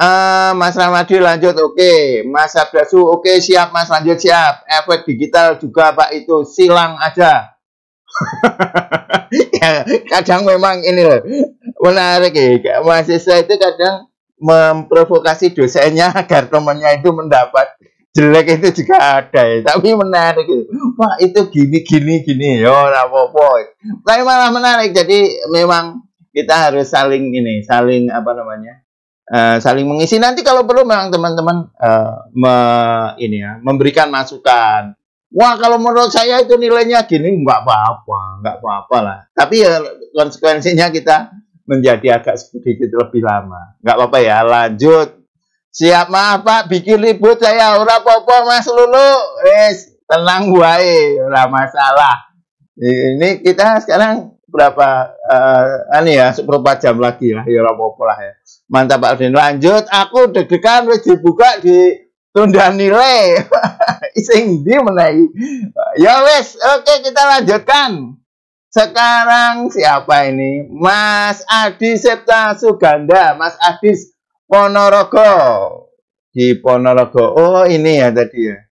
Speaker 2: Eh, Mas Ramadi lanjut, oke. Okay. Mas Abdasu, oke okay, siap Mas lanjut siap. Efek digital juga Pak itu silang aja. ya, kadang memang ini loh menarik ya. Mahasiswa itu kadang memprovokasi dosennya agar temannya itu mendapat jelek itu juga ada ya. tapi menarik itu wah itu gini gini gini yo ya, apa-apa tapi malah menarik jadi memang kita harus saling ini saling apa namanya uh, saling mengisi. Nanti kalau perlu memang teman-teman uh, me, ini ya, memberikan masukan. Wah kalau menurut saya itu nilainya gini nggak apa-apa, nggak apa-apa lah. Tapi ya konsekuensinya kita menjadi agak sedikit lebih lama. Nggak apa-apa ya, lanjut. Siap maaf Pak, bikin ribut saya. Ora popo Mas Lulu. es tenang wae, ora masalah. Ini kita sekarang berapa uh, eh, ini anu ya seberapa jam lagi lah ya ora apa ya. Mantap Pak Alvin. Lanjut, aku deg-degan wis dibuka di tunda nilai. Iseng di menaik. Ya wes, oke kita lanjutkan. Sekarang siapa ini? Mas Adi Septa Suganda, Mas Adis Ponorogo. Di Ponorogo. Oh, ini ya tadi ya.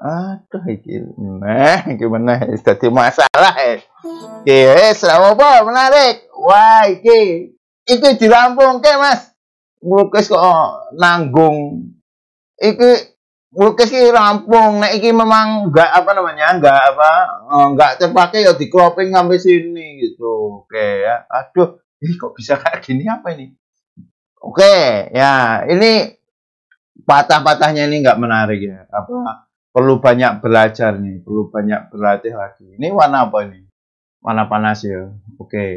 Speaker 2: Aduh, iki nah, iki meneh dadi masalah eh. oke Iki eh, wis apa menarik. Wah, iki iki dirampungke, Mas. Nglukis kok nanggung. Iki nglukis iki rampung. Nek iki memang enggak apa namanya? Enggak apa? Enggak terpakai ya cropping sampai sini gitu. Oke ya. Aduh, ini kok bisa kayak gini apa ini? Oke, ya, ini patah-patahnya ini enggak menarik ya.
Speaker 1: Apa?
Speaker 2: perlu banyak belajar nih, perlu banyak berlatih lagi. Ini warna apa ini? Warna panas ya. Oke. Okay.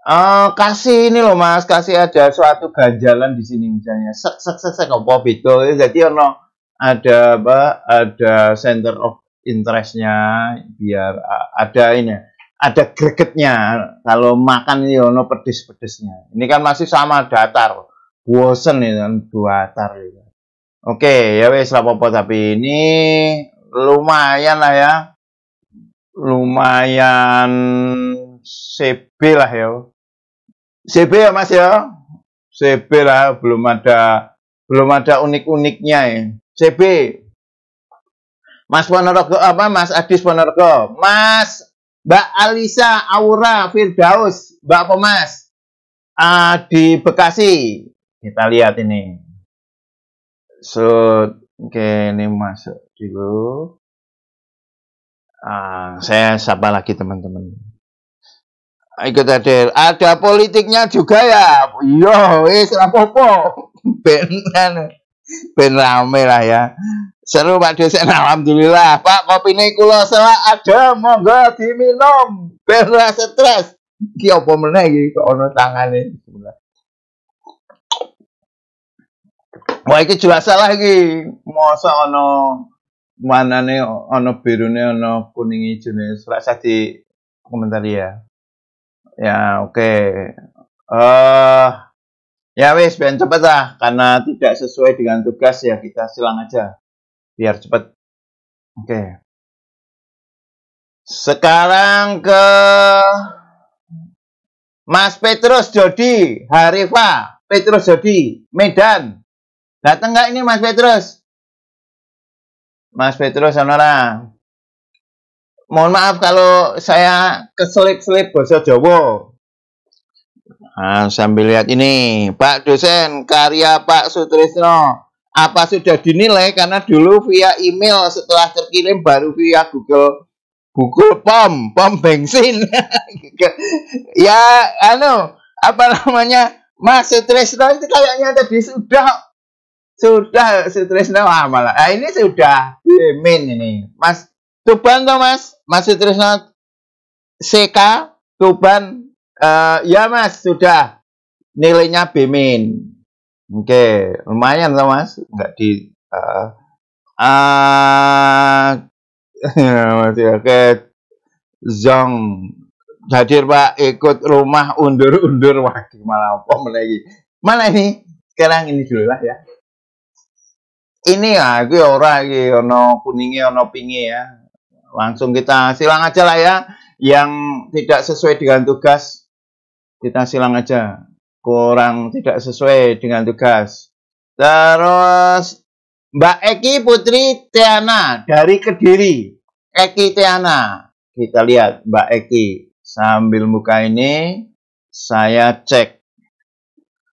Speaker 2: Uh, eh, kasih ini loh mas, kasih ada suatu ganjalan di sini misalnya. Sek sek sek sek apa itu? Jadi ono ada apa? Ada center of interestnya biar ada ini ada gregetnya kalau makan ini ono pedes pedesnya ini kan masih sama datar bosen ini kan datar ini Oke, ya wes lah lapopo tapi ini lumayan lah ya. Lumayan CB lah ya. CB ya Mas ya. CB lah belum ada belum ada unik-uniknya ya. CB. Mas Ponorogo apa Mas Adis Ponorogo? Mas Mbak Alisa Aura Firdaus, Mbak Pemas uh, di Bekasi. Kita lihat ini
Speaker 1: so ini masuk dulu
Speaker 2: ah, saya sapa lagi teman-teman ikut hadir ada politiknya juga ya yo iya, wis po, benan ben rame lah ya seru Pak Desen Alhamdulillah Pak kopi ini kulo salah ada monggo diminum ben stres ki apa meneh iki kok ono tangane Wah iki jelasa lagi. Masa nih ono biru nih ono kuning hijau nih. selasa di komentar ya. Ya, oke. Okay. Eh uh, ya wes biar cepet lah karena tidak sesuai
Speaker 1: dengan tugas ya kita silang aja biar cepet. Oke. Okay.
Speaker 2: Sekarang ke Mas Petrus Jody Harifa, Petrus Jody Medan. Datang nggak ini Mas Petrus? Mas Petrus Sonora. Mohon maaf kalau saya keselip-selip bahasa Jawa. Nah, sambil lihat ini, Pak dosen, karya Pak Sutrisno. Apa sudah dinilai karena dulu via email setelah terkirim baru via Google Google pom pom bensin ya anu apa namanya Mas Sutrisno itu kayaknya tadi sudah sudah Sutrisno malah nah, ini sudah Demin ini Mas Tuban toh Mas Mas Sutrisno CK Tuban uh, eh, ya Mas sudah nilainya Bemin oke okay. lumayan toh Mas nggak di uh, uh, oke Zong hadir Pak ikut rumah undur-undur waktu malah apa lagi mana ini sekarang ini dulu lah ya ini ya aku ya ora iki ono kuningnya, ono pinge ya langsung kita silang aja lah ya yang tidak sesuai dengan tugas kita silang aja kurang tidak sesuai dengan tugas terus Mbak Eki Putri Tiana dari Kediri Eki Tiana kita lihat Mbak Eki sambil muka ini saya cek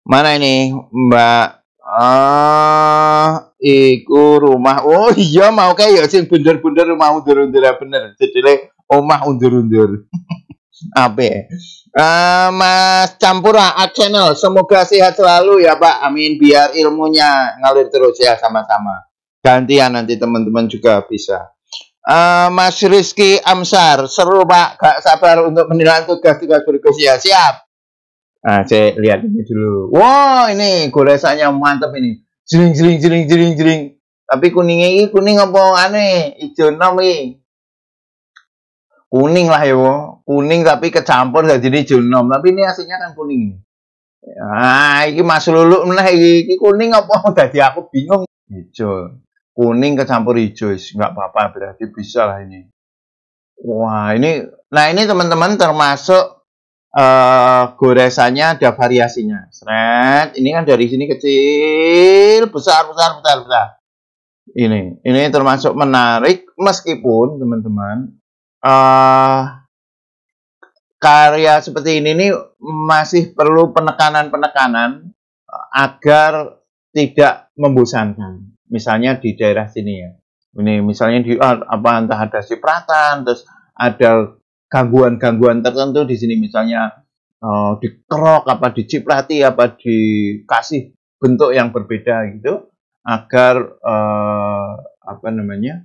Speaker 2: mana ini Mbak uh, iku rumah oh iya mau kayak ya sing bunder-bunder rumah undur-undur ya, bener jadilah omah undur-undur apa uh, eh, Mas Campura at Channel semoga sehat selalu ya Pak amin biar ilmunya ngalir terus ya sama-sama gantian nanti teman-teman juga bisa uh, Mas Rizky Amsar seru Pak gak sabar untuk menilai tugas-tugas berikutnya ya, siap nah saya lihat ini dulu wow ini goresannya mantep ini jering jering jering jering jering tapi kuningnya ini kuning apa aneh hijau nom ini kuning lah ya kuning tapi kecampur gak jadi hijau nom tapi ini aslinya kan kuning ini ah ini masuk lulu nah ini kuning apa jadi aku bingung hijau kuning kecampur hijau nggak apa-apa berarti bisa lah ini wah ini nah ini teman-teman termasuk uh, goresannya ada variasinya. Seret, ini kan dari sini kecil, besar, besar, besar, besar. Ini, ini termasuk menarik meskipun teman-teman uh, karya seperti ini nih masih perlu penekanan-penekanan eh, agar tidak membosankan. Misalnya di daerah sini ya. Ini misalnya di apa entah ada sipratan, terus ada gangguan-gangguan tertentu di sini misalnya uh, dikerok apa diciprati apa dikasih bentuk yang berbeda gitu agar uh, apa namanya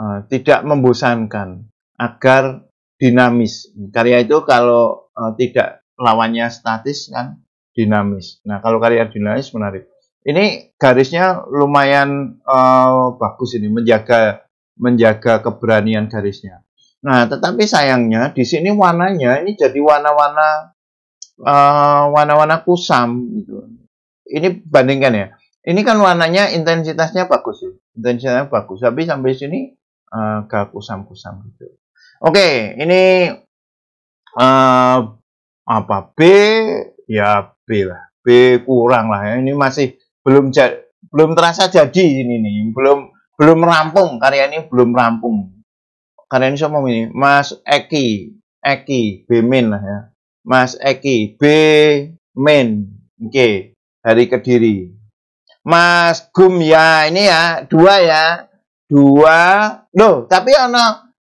Speaker 2: uh, tidak membosankan agar dinamis karya itu kalau uh, tidak lawannya statis kan dinamis nah kalau karya dinamis menarik ini garisnya lumayan uh, bagus ini menjaga menjaga keberanian garisnya Nah, tetapi sayangnya di sini warnanya ini jadi warna-warna eh, warna-warna uh, kusam gitu. Ini bandingkan ya. Ini kan warnanya intensitasnya bagus ya. Intensitasnya bagus, tapi sampai sini uh, kusam-kusam gitu. Oke, ini uh, apa B ya B lah. B kurang lah ya. Ini masih belum belum terasa jadi ini nih. Belum belum rampung karya ini belum rampung karena ini semua ini Mas Eki Eki B Min lah ya Mas Eki B Min oke okay. dari Kediri Mas Gum ya ini ya dua ya dua loh tapi ono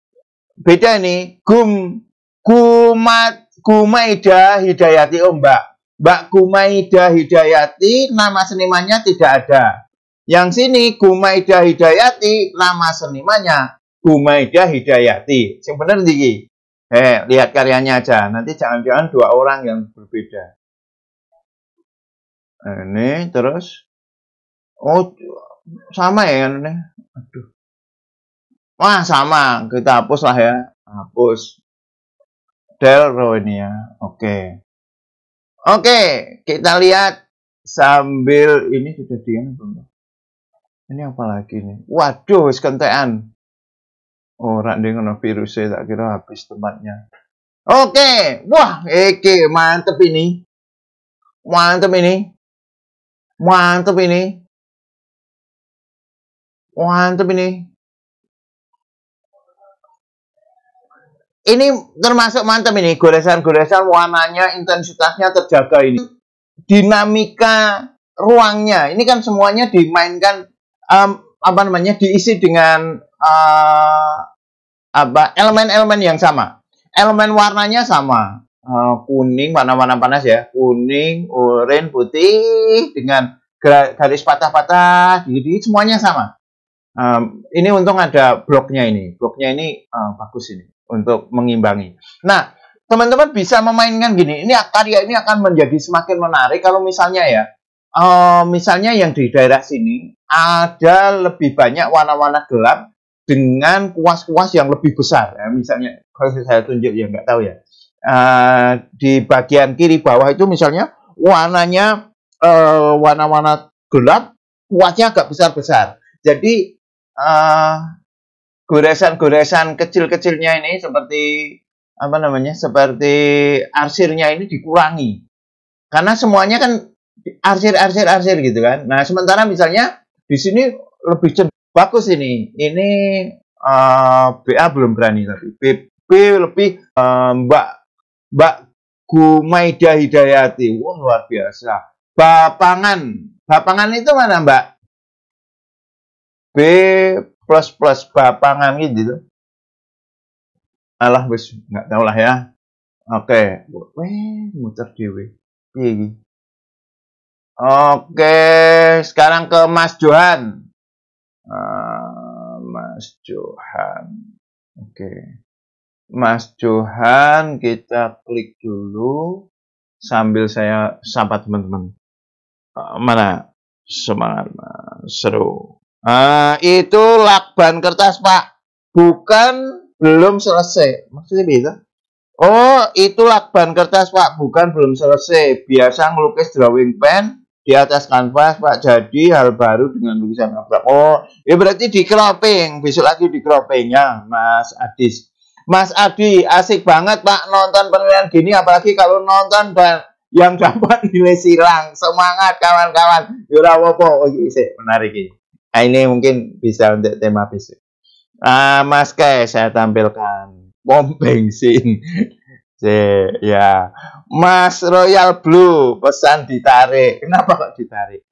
Speaker 2: beda ini Gum Kumat Kumaida Hidayati oh mbak Mbak Kumaida Hidayati nama senimannya tidak ada yang sini Kumaida Hidayati nama senimannya Humaida Hidayati. Yang benar ini. Eh, lihat karyanya aja. Nanti jangan-jangan dua orang yang
Speaker 1: berbeda. Ini terus. Oh, sama ya kan ini. Aduh. Wah, sama. Kita hapus lah ya. Hapus. Del Roenia. Ya. Oke. Okay. Oke, okay, kita lihat sambil ini sudah diam belum?
Speaker 2: Ini apa lagi nih? Waduh, sekentean. Orang oh, ngono virusnya tak kira habis tempatnya. Oke, okay. wah, oke, mantep ini. Mantep ini. Mantep ini.
Speaker 1: Mantep ini.
Speaker 2: Ini termasuk mantep ini, goresan-goresan warnanya, intensitasnya terjaga ini. Dinamika ruangnya, ini kan semuanya dimainkan um, apa namanya diisi dengan uh, apa elemen-elemen yang sama. Elemen warnanya sama. Uh, kuning warna-warna panas ya. Kuning, oranye, putih dengan garis patah-patah jadi semuanya sama. Um, ini untung ada bloknya ini. Bloknya ini uh, bagus ini untuk mengimbangi. Nah, teman-teman bisa memainkan gini. Ini karya ini akan menjadi semakin menarik kalau misalnya ya uh, misalnya yang di daerah sini ada lebih banyak warna-warna gelap dengan kuas-kuas yang lebih besar. Ya, misalnya kalau saya tunjuk ya nggak tahu ya. Uh, di bagian kiri bawah itu misalnya warnanya uh, warna-warna gelap, kuasnya agak besar-besar. Jadi uh, goresan-goresan kecil-kecilnya ini seperti apa namanya seperti arsirnya ini dikurangi karena semuanya kan arsir arsir arsir gitu kan nah sementara misalnya di sini lebih bagus ini ini uh, eh, BA belum berani tapi BP lebih uh, Mbak Mbak Gumaida Hidayati wah luar biasa Bapangan Bapangan itu mana Mbak B plus plus Bapangan gitu
Speaker 1: alah wis nggak tahu lah ya oke okay. muter dewe oke okay. sekarang ke Mas Johan Ah, mas Johan oke
Speaker 2: okay. Mas Johan kita klik dulu sambil saya sapa teman-teman uh, mana semangat mas. seru uh, itu lakban kertas pak bukan belum selesai maksudnya bisa? oh itu lakban kertas pak bukan belum selesai biasa ngelukis drawing pen di atas kanvas Pak jadi hal baru dengan lukisan abstrak. Oh, ya berarti di cropping, besok lagi di cropping ya Mas Adis. Mas Adi, asik banget Pak nonton penilaian gini apalagi kalau nonton dan yang dapat nilai silang. Semangat kawan-kawan. yurawopo wopo sih menarik ini. Nah, ini mungkin bisa untuk tema besok. Ah, Mas Kay saya tampilkan pom bensin. C, ya. Mas Royal Blue pesan ditarik. Kenapa kok ditarik?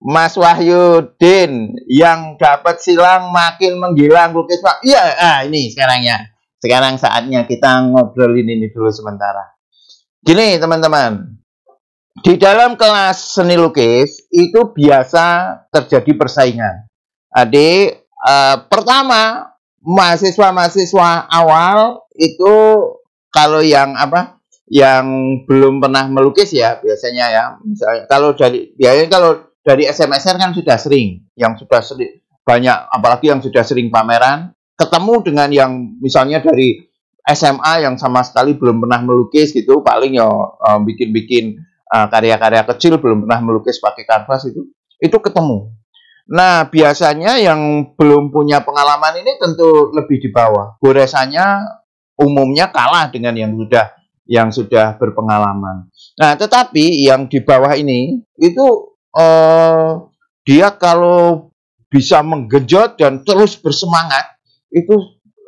Speaker 2: Mas Wahyudin yang dapat silang makin menggilang lukis Pak. Iya, ah, ini sekarang ya. Sekarang saatnya kita ngobrolin ini dulu sementara. Gini teman-teman, di dalam kelas seni lukis itu biasa terjadi persaingan. Adik, eh, pertama mahasiswa-mahasiswa awal itu kalau yang apa yang belum pernah melukis ya biasanya ya misalnya kalau dari biasanya kalau dari SMSR kan sudah sering yang sudah seri, banyak apalagi yang sudah sering pameran ketemu dengan yang misalnya dari SMA yang sama sekali belum pernah melukis gitu paling ya um, bikin-bikin uh, karya-karya kecil belum pernah melukis pakai kanvas itu itu ketemu nah biasanya yang belum punya pengalaman ini tentu lebih di bawah goresannya umumnya kalah dengan yang sudah yang sudah berpengalaman. Nah, tetapi yang di bawah ini itu eh, dia kalau bisa menggejot dan terus bersemangat itu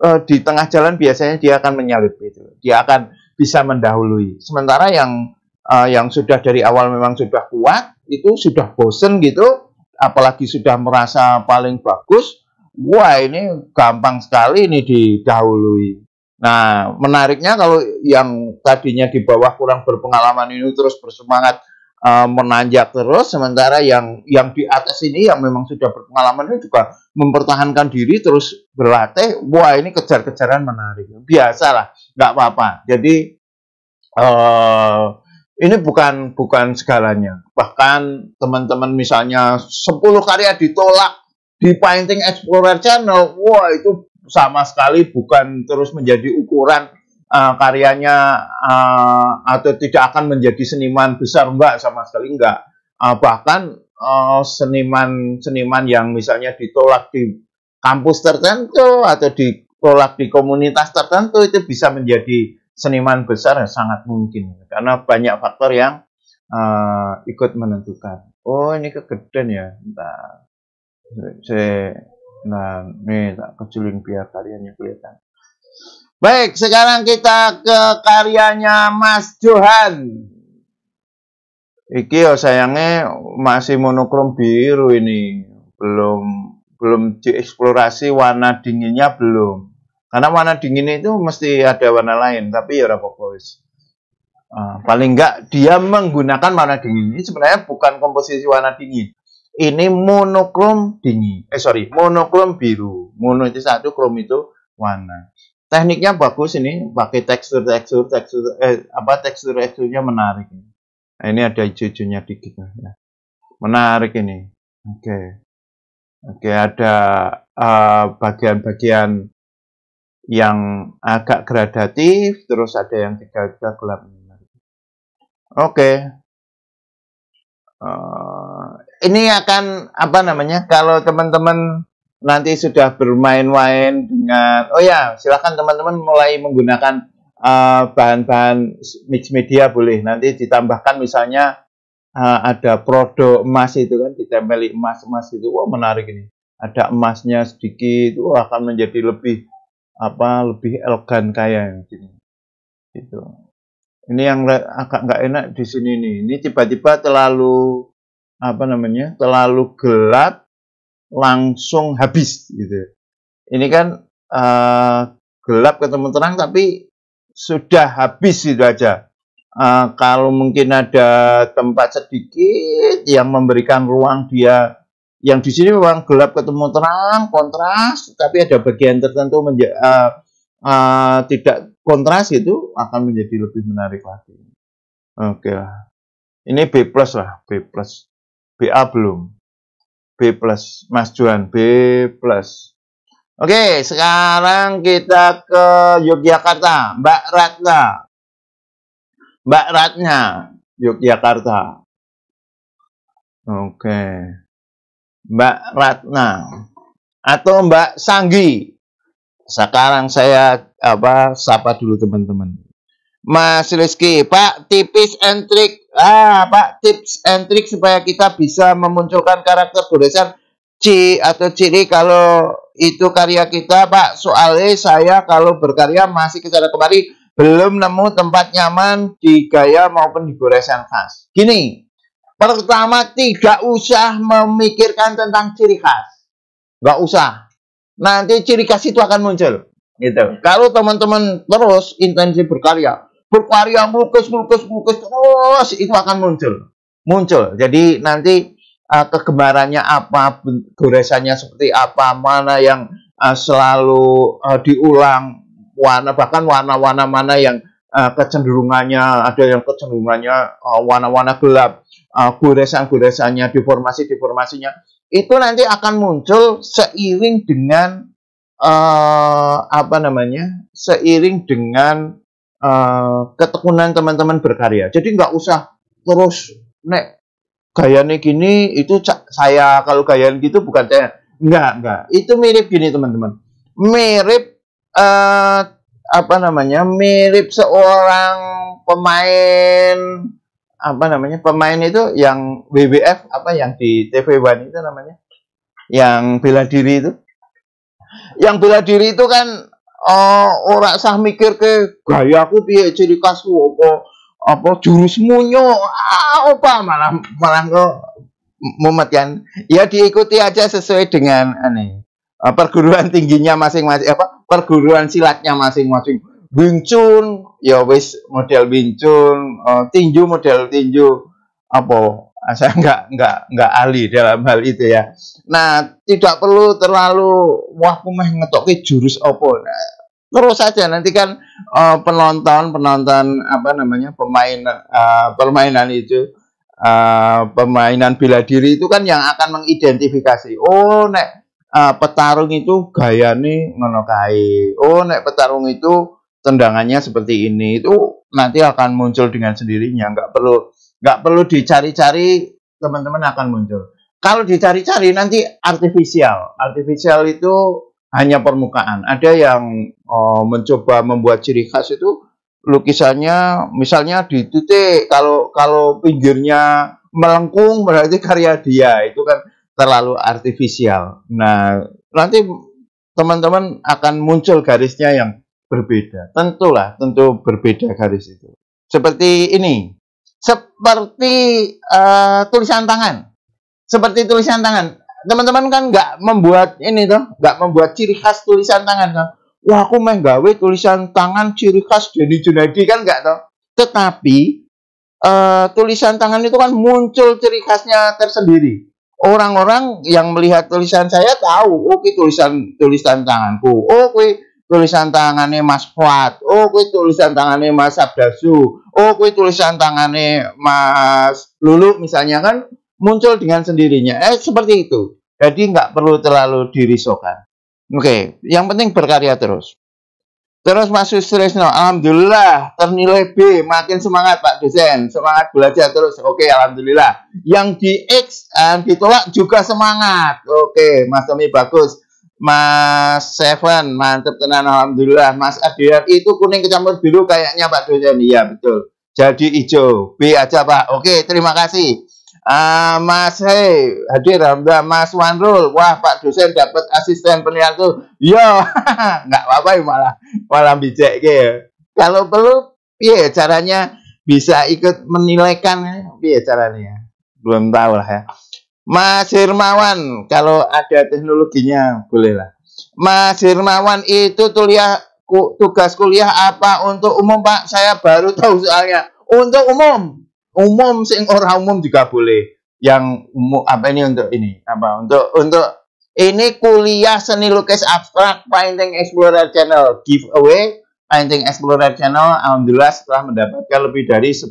Speaker 2: eh, di tengah jalan biasanya dia akan menyalip itu. Dia akan bisa mendahului. Sementara yang eh, yang sudah dari awal memang sudah kuat itu sudah bosen gitu, apalagi sudah merasa paling bagus, wah ini gampang sekali ini didahului. Nah, menariknya kalau yang tadinya di bawah kurang berpengalaman ini terus bersemangat uh, menanjak terus, sementara yang yang di atas ini yang memang sudah berpengalaman ini juga mempertahankan diri terus berlatih. Wah, ini kejar-kejaran menarik. Biasalah, nggak apa-apa. Jadi uh, ini bukan bukan segalanya. Bahkan teman-teman misalnya 10 karya ditolak di Painting Explorer Channel, wah itu sama sekali bukan terus menjadi ukuran uh, karyanya uh, atau tidak akan menjadi seniman besar enggak sama sekali enggak uh, bahkan seniman seniman seniman yang misalnya ditolak di kampus tertentu atau ditolak di komunitas tertentu itu bisa menjadi seniman besar yang sangat mungkin karena banyak faktor yang uh, ikut menentukan oh ini kegedean ya entah saya Nah, ini tak kecilin biar karyanya kelihatan. Baik, sekarang kita ke karyanya Mas Johan. Iki oh sayangnya masih monokrom biru ini. Belum belum dieksplorasi warna dinginnya belum. Karena warna dingin itu mesti ada warna lain, tapi ya rapopo Uh, ah, paling enggak dia menggunakan warna dingin ini sebenarnya bukan komposisi warna dingin, ini monokrom dingin. Eh sorry, monokrom biru. Mono itu satu, krom itu warna. Tekniknya bagus ini, pakai tekstur tekstur tekstur eh apa tekstur teksturnya menarik. Nah, ini ada hijau-hijaunya dikit nah, ya. Menarik ini. Oke. Okay. Oke, okay, ada eh, bagian-bagian uh, yang agak gradatif, terus ada yang tiga-tiga gelap. Oke. Okay. Eh, ini akan apa namanya kalau teman-teman nanti sudah bermain-main dengan oh ya silahkan teman-teman mulai menggunakan eh, bahan-bahan uh, mix media boleh nanti ditambahkan misalnya uh, ada produk emas itu kan ditempeli emas-emas itu wah menarik ini ada emasnya sedikit itu akan menjadi lebih apa lebih elegan kaya gitu gitu ini yang agak nggak enak di sini nih ini tiba-tiba terlalu apa namanya terlalu gelap langsung habis gitu. Ini kan uh, gelap ketemu terang tapi sudah habis itu aja. Uh, kalau mungkin ada tempat sedikit yang memberikan ruang dia yang di sini memang gelap ketemu terang kontras tapi ada bagian tertentu uh, uh, tidak kontras itu akan menjadi lebih menarik lagi. Oke okay Ini B plus lah, B plus. BA belum. B plus. Mas Juan, B plus. Oke, sekarang kita ke Yogyakarta. Mbak Ratna. Mbak Ratna,
Speaker 1: Yogyakarta. Oke. Mbak
Speaker 2: Ratna atau Mbak Sanggi. Sekarang saya apa sapa dulu teman-teman. Mas Rizky, Pak, tipis Entrik ah Pak tips and trick supaya kita bisa memunculkan karakter goresan C atau ciri kalau itu karya kita Pak soalnya saya kalau berkarya masih ke sana kemari belum nemu tempat nyaman di gaya maupun di goresan khas gini pertama tidak usah memikirkan tentang ciri khas nggak usah nanti ciri khas itu akan muncul gitu kalau teman-teman terus intensif berkarya berkarya mulkes mulkes mulkus terus itu akan muncul muncul jadi nanti uh, kegemarannya apa goresannya seperti apa mana yang uh, selalu uh, diulang warna bahkan warna-warna mana yang uh, kecenderungannya ada yang kecenderungannya warna-warna uh, gelap uh, goresan-goresannya deformasi-deformasinya itu nanti akan muncul seiring dengan uh, apa namanya seiring dengan uh, ketekunan teman-teman berkarya. Jadi nggak usah terus nek gaya nih gini itu saya kalau gaya gitu bukan saya nggak nggak itu mirip gini teman-teman mirip uh, apa namanya mirip seorang pemain apa namanya pemain itu yang WWF apa yang di TV One itu namanya yang bela diri itu yang bela diri itu kan uh, ora sah mikir ke gaya aku piye ciri khasku apa apa jurus munyo ah, apa malah malah kok mematian ya diikuti aja sesuai dengan aneh eh, perguruan tingginya masing-masing apa perguruan silatnya masing-masing Wing ya wis model Wing uh, eh, tinju model tinju apa Ah, saya nggak nggak nggak ahli dalam hal itu ya. Nah, tidak perlu terlalu wah kumeh ngetoki jurus opo. Nah, terus saja nanti kan uh, penonton penonton apa namanya pemain uh, permainan itu uh, pemainan bela diri itu kan yang akan mengidentifikasi. Oh, nek uh, petarung itu gaya nih kae. Oh, nek petarung itu tendangannya seperti ini. Itu nanti akan muncul dengan sendirinya, nggak perlu nggak perlu dicari-cari teman-teman akan muncul kalau dicari-cari nanti artifisial artifisial itu hanya permukaan ada yang oh, mencoba membuat ciri khas itu lukisannya misalnya di titik kalau kalau pinggirnya melengkung berarti karya dia itu kan terlalu artifisial nah nanti teman-teman akan muncul garisnya yang berbeda tentulah tentu berbeda garis itu seperti ini seperti uh, tulisan tangan. Seperti tulisan tangan. Teman-teman kan nggak membuat ini tuh, nggak membuat ciri khas tulisan tangan kan. Wah aku main gawe tulisan tangan ciri khas jadi Junaidi kan nggak tuh. Tetapi uh, tulisan tangan itu kan muncul ciri khasnya tersendiri. Orang-orang yang melihat tulisan saya tahu, oke oh, tulisan tulisan tanganku, oke oh, tulisan tangannya Mas Fuad oh kue tulisan tangannya Mas Abdasu oh kue tulisan tangannya Mas Lulu misalnya kan muncul dengan sendirinya eh seperti itu jadi nggak perlu terlalu dirisokan oke okay. yang penting berkarya terus Terus Mas Sutrisno, Alhamdulillah ternilai B, makin semangat Pak dosen, semangat belajar terus. Oke, Alhamdulillah. Yang di X dan ditolak juga semangat. Oke, Mas Tommy bagus. Mas Seven, mantep tenan alhamdulillah. Mas Adiar itu kuning kecampur biru kayaknya Pak dosen. Iya betul. Jadi hijau. B aja Pak. Oke, terima kasih. Uh, Mas Hei hadir alhamdulillah Mas Wanrul. Wah, Pak dosen dapat asisten penilaian tuh. Iya. Yo, nggak apa-apa malah malah bijak ya Kalau perlu, iya caranya bisa ikut menilaikan, iya caranya. Belum tahu lah ya. Mas Hermawan, kalau ada teknologinya bolehlah. Mas Hermawan itu kuliah tugas kuliah apa untuk umum Pak? Saya baru tahu soalnya. Untuk umum, umum sing ora umum juga boleh. Yang umum apa ini untuk ini? Apa untuk untuk ini kuliah seni lukis abstrak Painting Explorer Channel giveaway Painting Explorer Channel alhamdulillah setelah mendapatkan lebih dari 10.000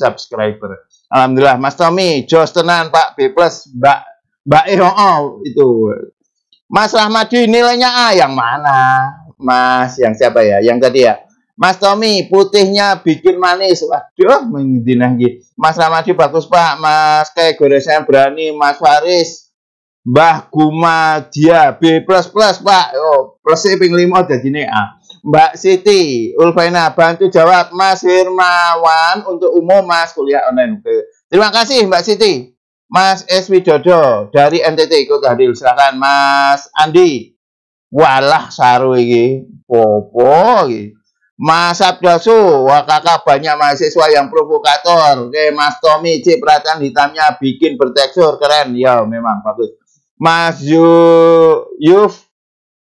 Speaker 2: subscriber. Alhamdulillah Mas Tommy, jos tenan Pak B plus Mbak Mbak Eho oh, oh, itu. Mas Rahmadi nilainya A yang mana? Mas yang siapa ya? Yang tadi ya. Mas Tommy, putihnya bikin manis. Waduh, oh, mendinah Mas Rahmadi bagus Pak. Mas kayak goresan berani. Mas Faris, Mbah Guma dia B plus plus Pak. Oh, plus ping lima jadi ini A. Mbak Siti, Ulfaina, bantu jawab Mas hermawan untuk umum Mas kuliah online. Oke. Terima kasih Mbak Siti. Mas S. Widodo dari NTT ikut hadir. Silakan Mas Andi. Walah saru ini. Popo ini. Mas Abdasu, wah kakak banyak mahasiswa yang provokator. Oke, Mas Tommy, cipratan perhatian hitamnya bikin bertekstur keren. Ya, memang bagus. Mas Yuf,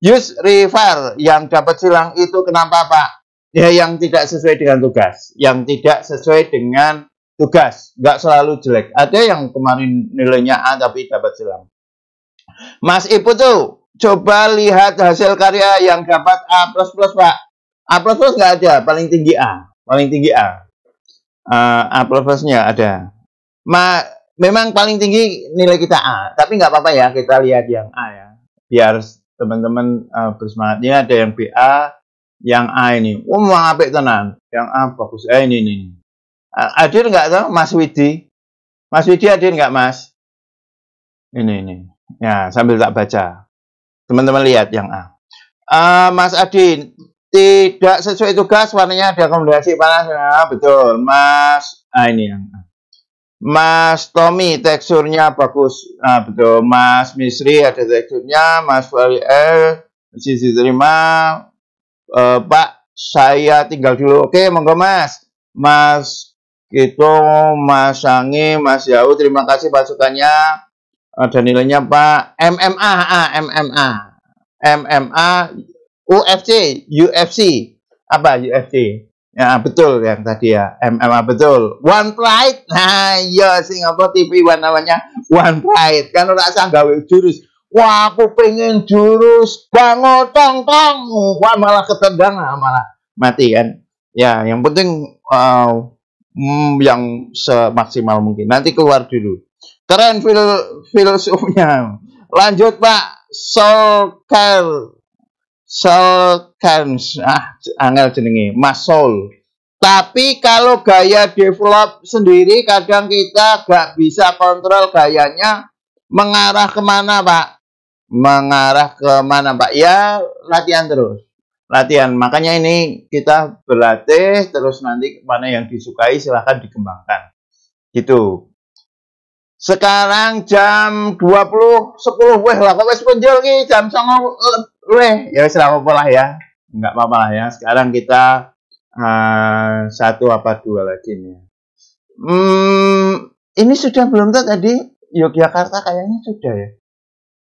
Speaker 2: use refer yang dapat silang itu kenapa Pak? Ya yang tidak sesuai dengan tugas, yang tidak sesuai dengan tugas, nggak selalu jelek. Ada yang kemarin nilainya A tapi dapat silang. Mas Ibu tuh coba lihat hasil karya yang dapat A++ plus plus Pak. A++ plus plus nggak ada, paling tinggi A, paling tinggi A. A plus plusnya ada. Ma memang paling tinggi nilai kita A, tapi nggak apa-apa ya kita lihat yang A ya. Biar teman-teman uh, bersemangat ini ada yang BA yang A ini um oh, apik tenan yang A bagus eh ini ini hadir nggak tuh Mas Widi Mas Widi hadir nggak Mas ini ini ya sambil tak baca teman-teman lihat yang A uh, Mas Adin tidak sesuai tugas warnanya ada kombinasi panas ya, betul Mas ah ini yang A Mas Tommy teksturnya bagus. Nah, betul. Mas Misri ada teksturnya, Mas Wali L masih diterima. E, eh, Pak, saya tinggal dulu. Oke, monggo Mas. Mas itu Mas Sangi, Mas Yau, terima kasih pasukannya. Ada eh, nilainya Pak MMA, MMA, MMA, UFC, UFC apa UFC? Ya betul yang tadi ya MMA betul One Pride Nah iya Singapura TV One namanya One Pride Kan ora usah gawe jurus Wah aku pengen jurus Bango tong Wah malah ketendang ah, malah mati kan Ya yang penting uh, Yang semaksimal mungkin Nanti keluar dulu Keren fil filosofnya Lanjut Pak Sokal. Sol Kans ah angel jenenge Mas Sol tapi kalau gaya develop sendiri kadang kita gak bisa kontrol gayanya mengarah kemana Pak? Mengarah kemana Pak? Ya latihan terus. Latihan. Makanya ini kita berlatih terus nanti mana yang disukai silahkan dikembangkan. Gitu. Sekarang jam 20.10 weh lah kok wis penjel jam 10 weh ya wis lah apa lah ya nggak apa-apa lah ya sekarang kita uh, satu apa dua lagi nih ya.
Speaker 1: hmm, ini sudah belum tuh tadi Yogyakarta kayaknya sudah ya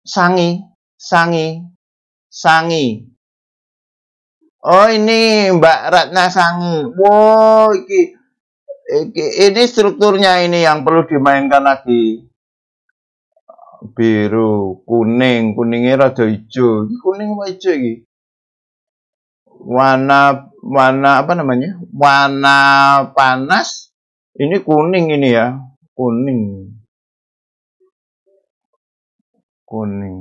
Speaker 2: Sangi Sangi Sangi Oh ini Mbak Ratna Sangi Wow iki, iki ini strukturnya ini yang perlu dimainkan lagi biru, kuning, kuningnya rada hijau kuning apa hijau iki? Warna warna apa namanya? Warna panas. Ini kuning ini ya,
Speaker 1: kuning. Kuning.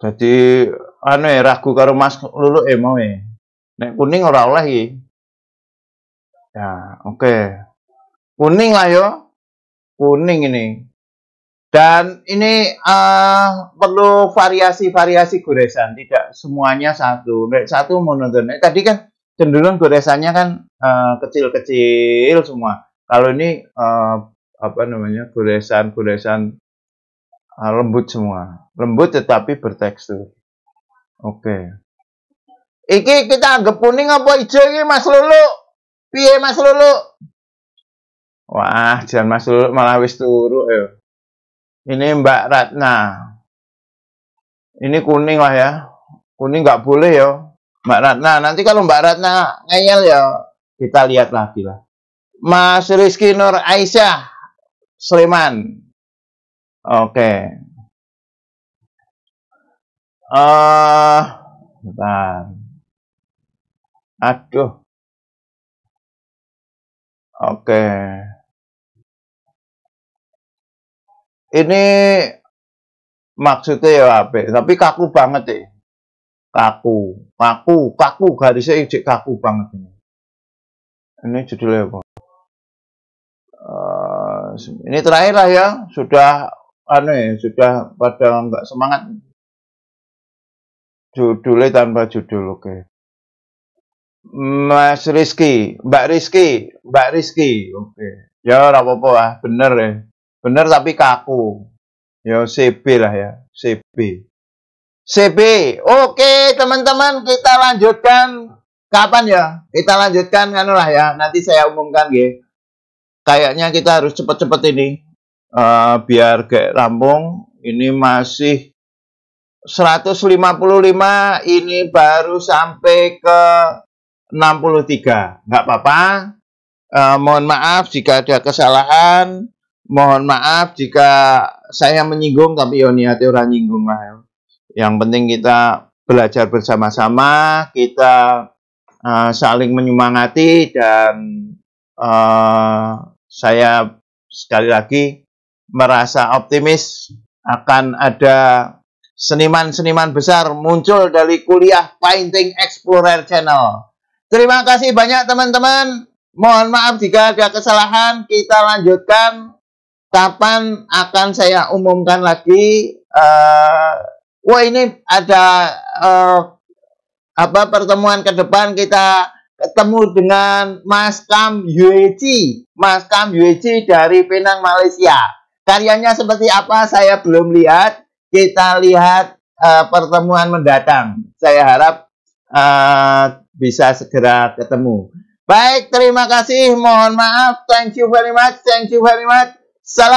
Speaker 1: Jadi anu ya ragu karo Mas Lulu eh mau ya. Nek kuning ora oleh iki. Ya, oke. Okay.
Speaker 2: Kuning lah yo. Kuning ini. Dan ini uh, perlu variasi-variasi goresan, tidak semuanya satu. Satu monoton. tadi kan cenderung goresannya kan eh, kecil-kecil uh, semua. Kalau ini uh, apa namanya goresan-goresan uh, lembut semua, lembut tetapi bertekstur. Oke. Okay. Iki kita anggap kuning apa hijau ini Mas Lulu? Piye Mas Lulu? Wah, jangan Mas Lulu malah wis turu ya. Ini Mbak Ratna. Ini kuning lah ya. Kuning nggak boleh ya. Mbak Ratna, nanti kalau Mbak Ratna ngeyel ya, kita lihat lagi lah. Mas Rizky Nur Aisyah, Sleman. Oke. Okay.
Speaker 1: Uh, eh, Aduh. Oke. Okay. ini
Speaker 2: maksudnya ya apa tapi kaku banget ya kaku kaku kaku garisnya ijek kaku banget ini ini judulnya apa uh, ini terakhir lah ya sudah aneh ya, sudah pada nggak semangat judulnya tanpa judul oke okay. Mas Rizky, Mbak Rizky, Mbak Rizky, oke. Okay. Ya, apa-apa ah, bener ya. Bener tapi kaku. Ya CB lah ya, CB. CB. Oke, teman-teman, kita lanjutkan kapan ya? Kita lanjutkan kan lah ya. Nanti saya umumkan ya. Kayaknya kita harus cepet-cepet ini. Uh, biar kayak rampung. Ini masih 155 ini baru sampai ke 63. Nggak apa-apa. Uh, mohon maaf jika ada kesalahan Mohon maaf jika saya menyinggung tapi yo ya niate ora nyinggung lah. Ya. Yang penting kita belajar bersama-sama, kita uh, saling menyemangati dan uh, saya sekali lagi merasa optimis akan ada seniman-seniman besar muncul dari kuliah Painting Explorer Channel. Terima kasih banyak teman-teman. Mohon maaf jika ada kesalahan, kita lanjutkan kapan akan saya umumkan lagi uh, wah ini ada uh, apa pertemuan ke depan kita ketemu dengan Mas Kam Yuci, Mas Kam Yuci dari Penang Malaysia. Karyanya seperti apa saya belum lihat. Kita lihat uh, pertemuan mendatang. Saya harap uh, bisa segera ketemu. Baik, terima kasih. Mohon maaf. Thank you
Speaker 1: very much. Thank you very much. Salam.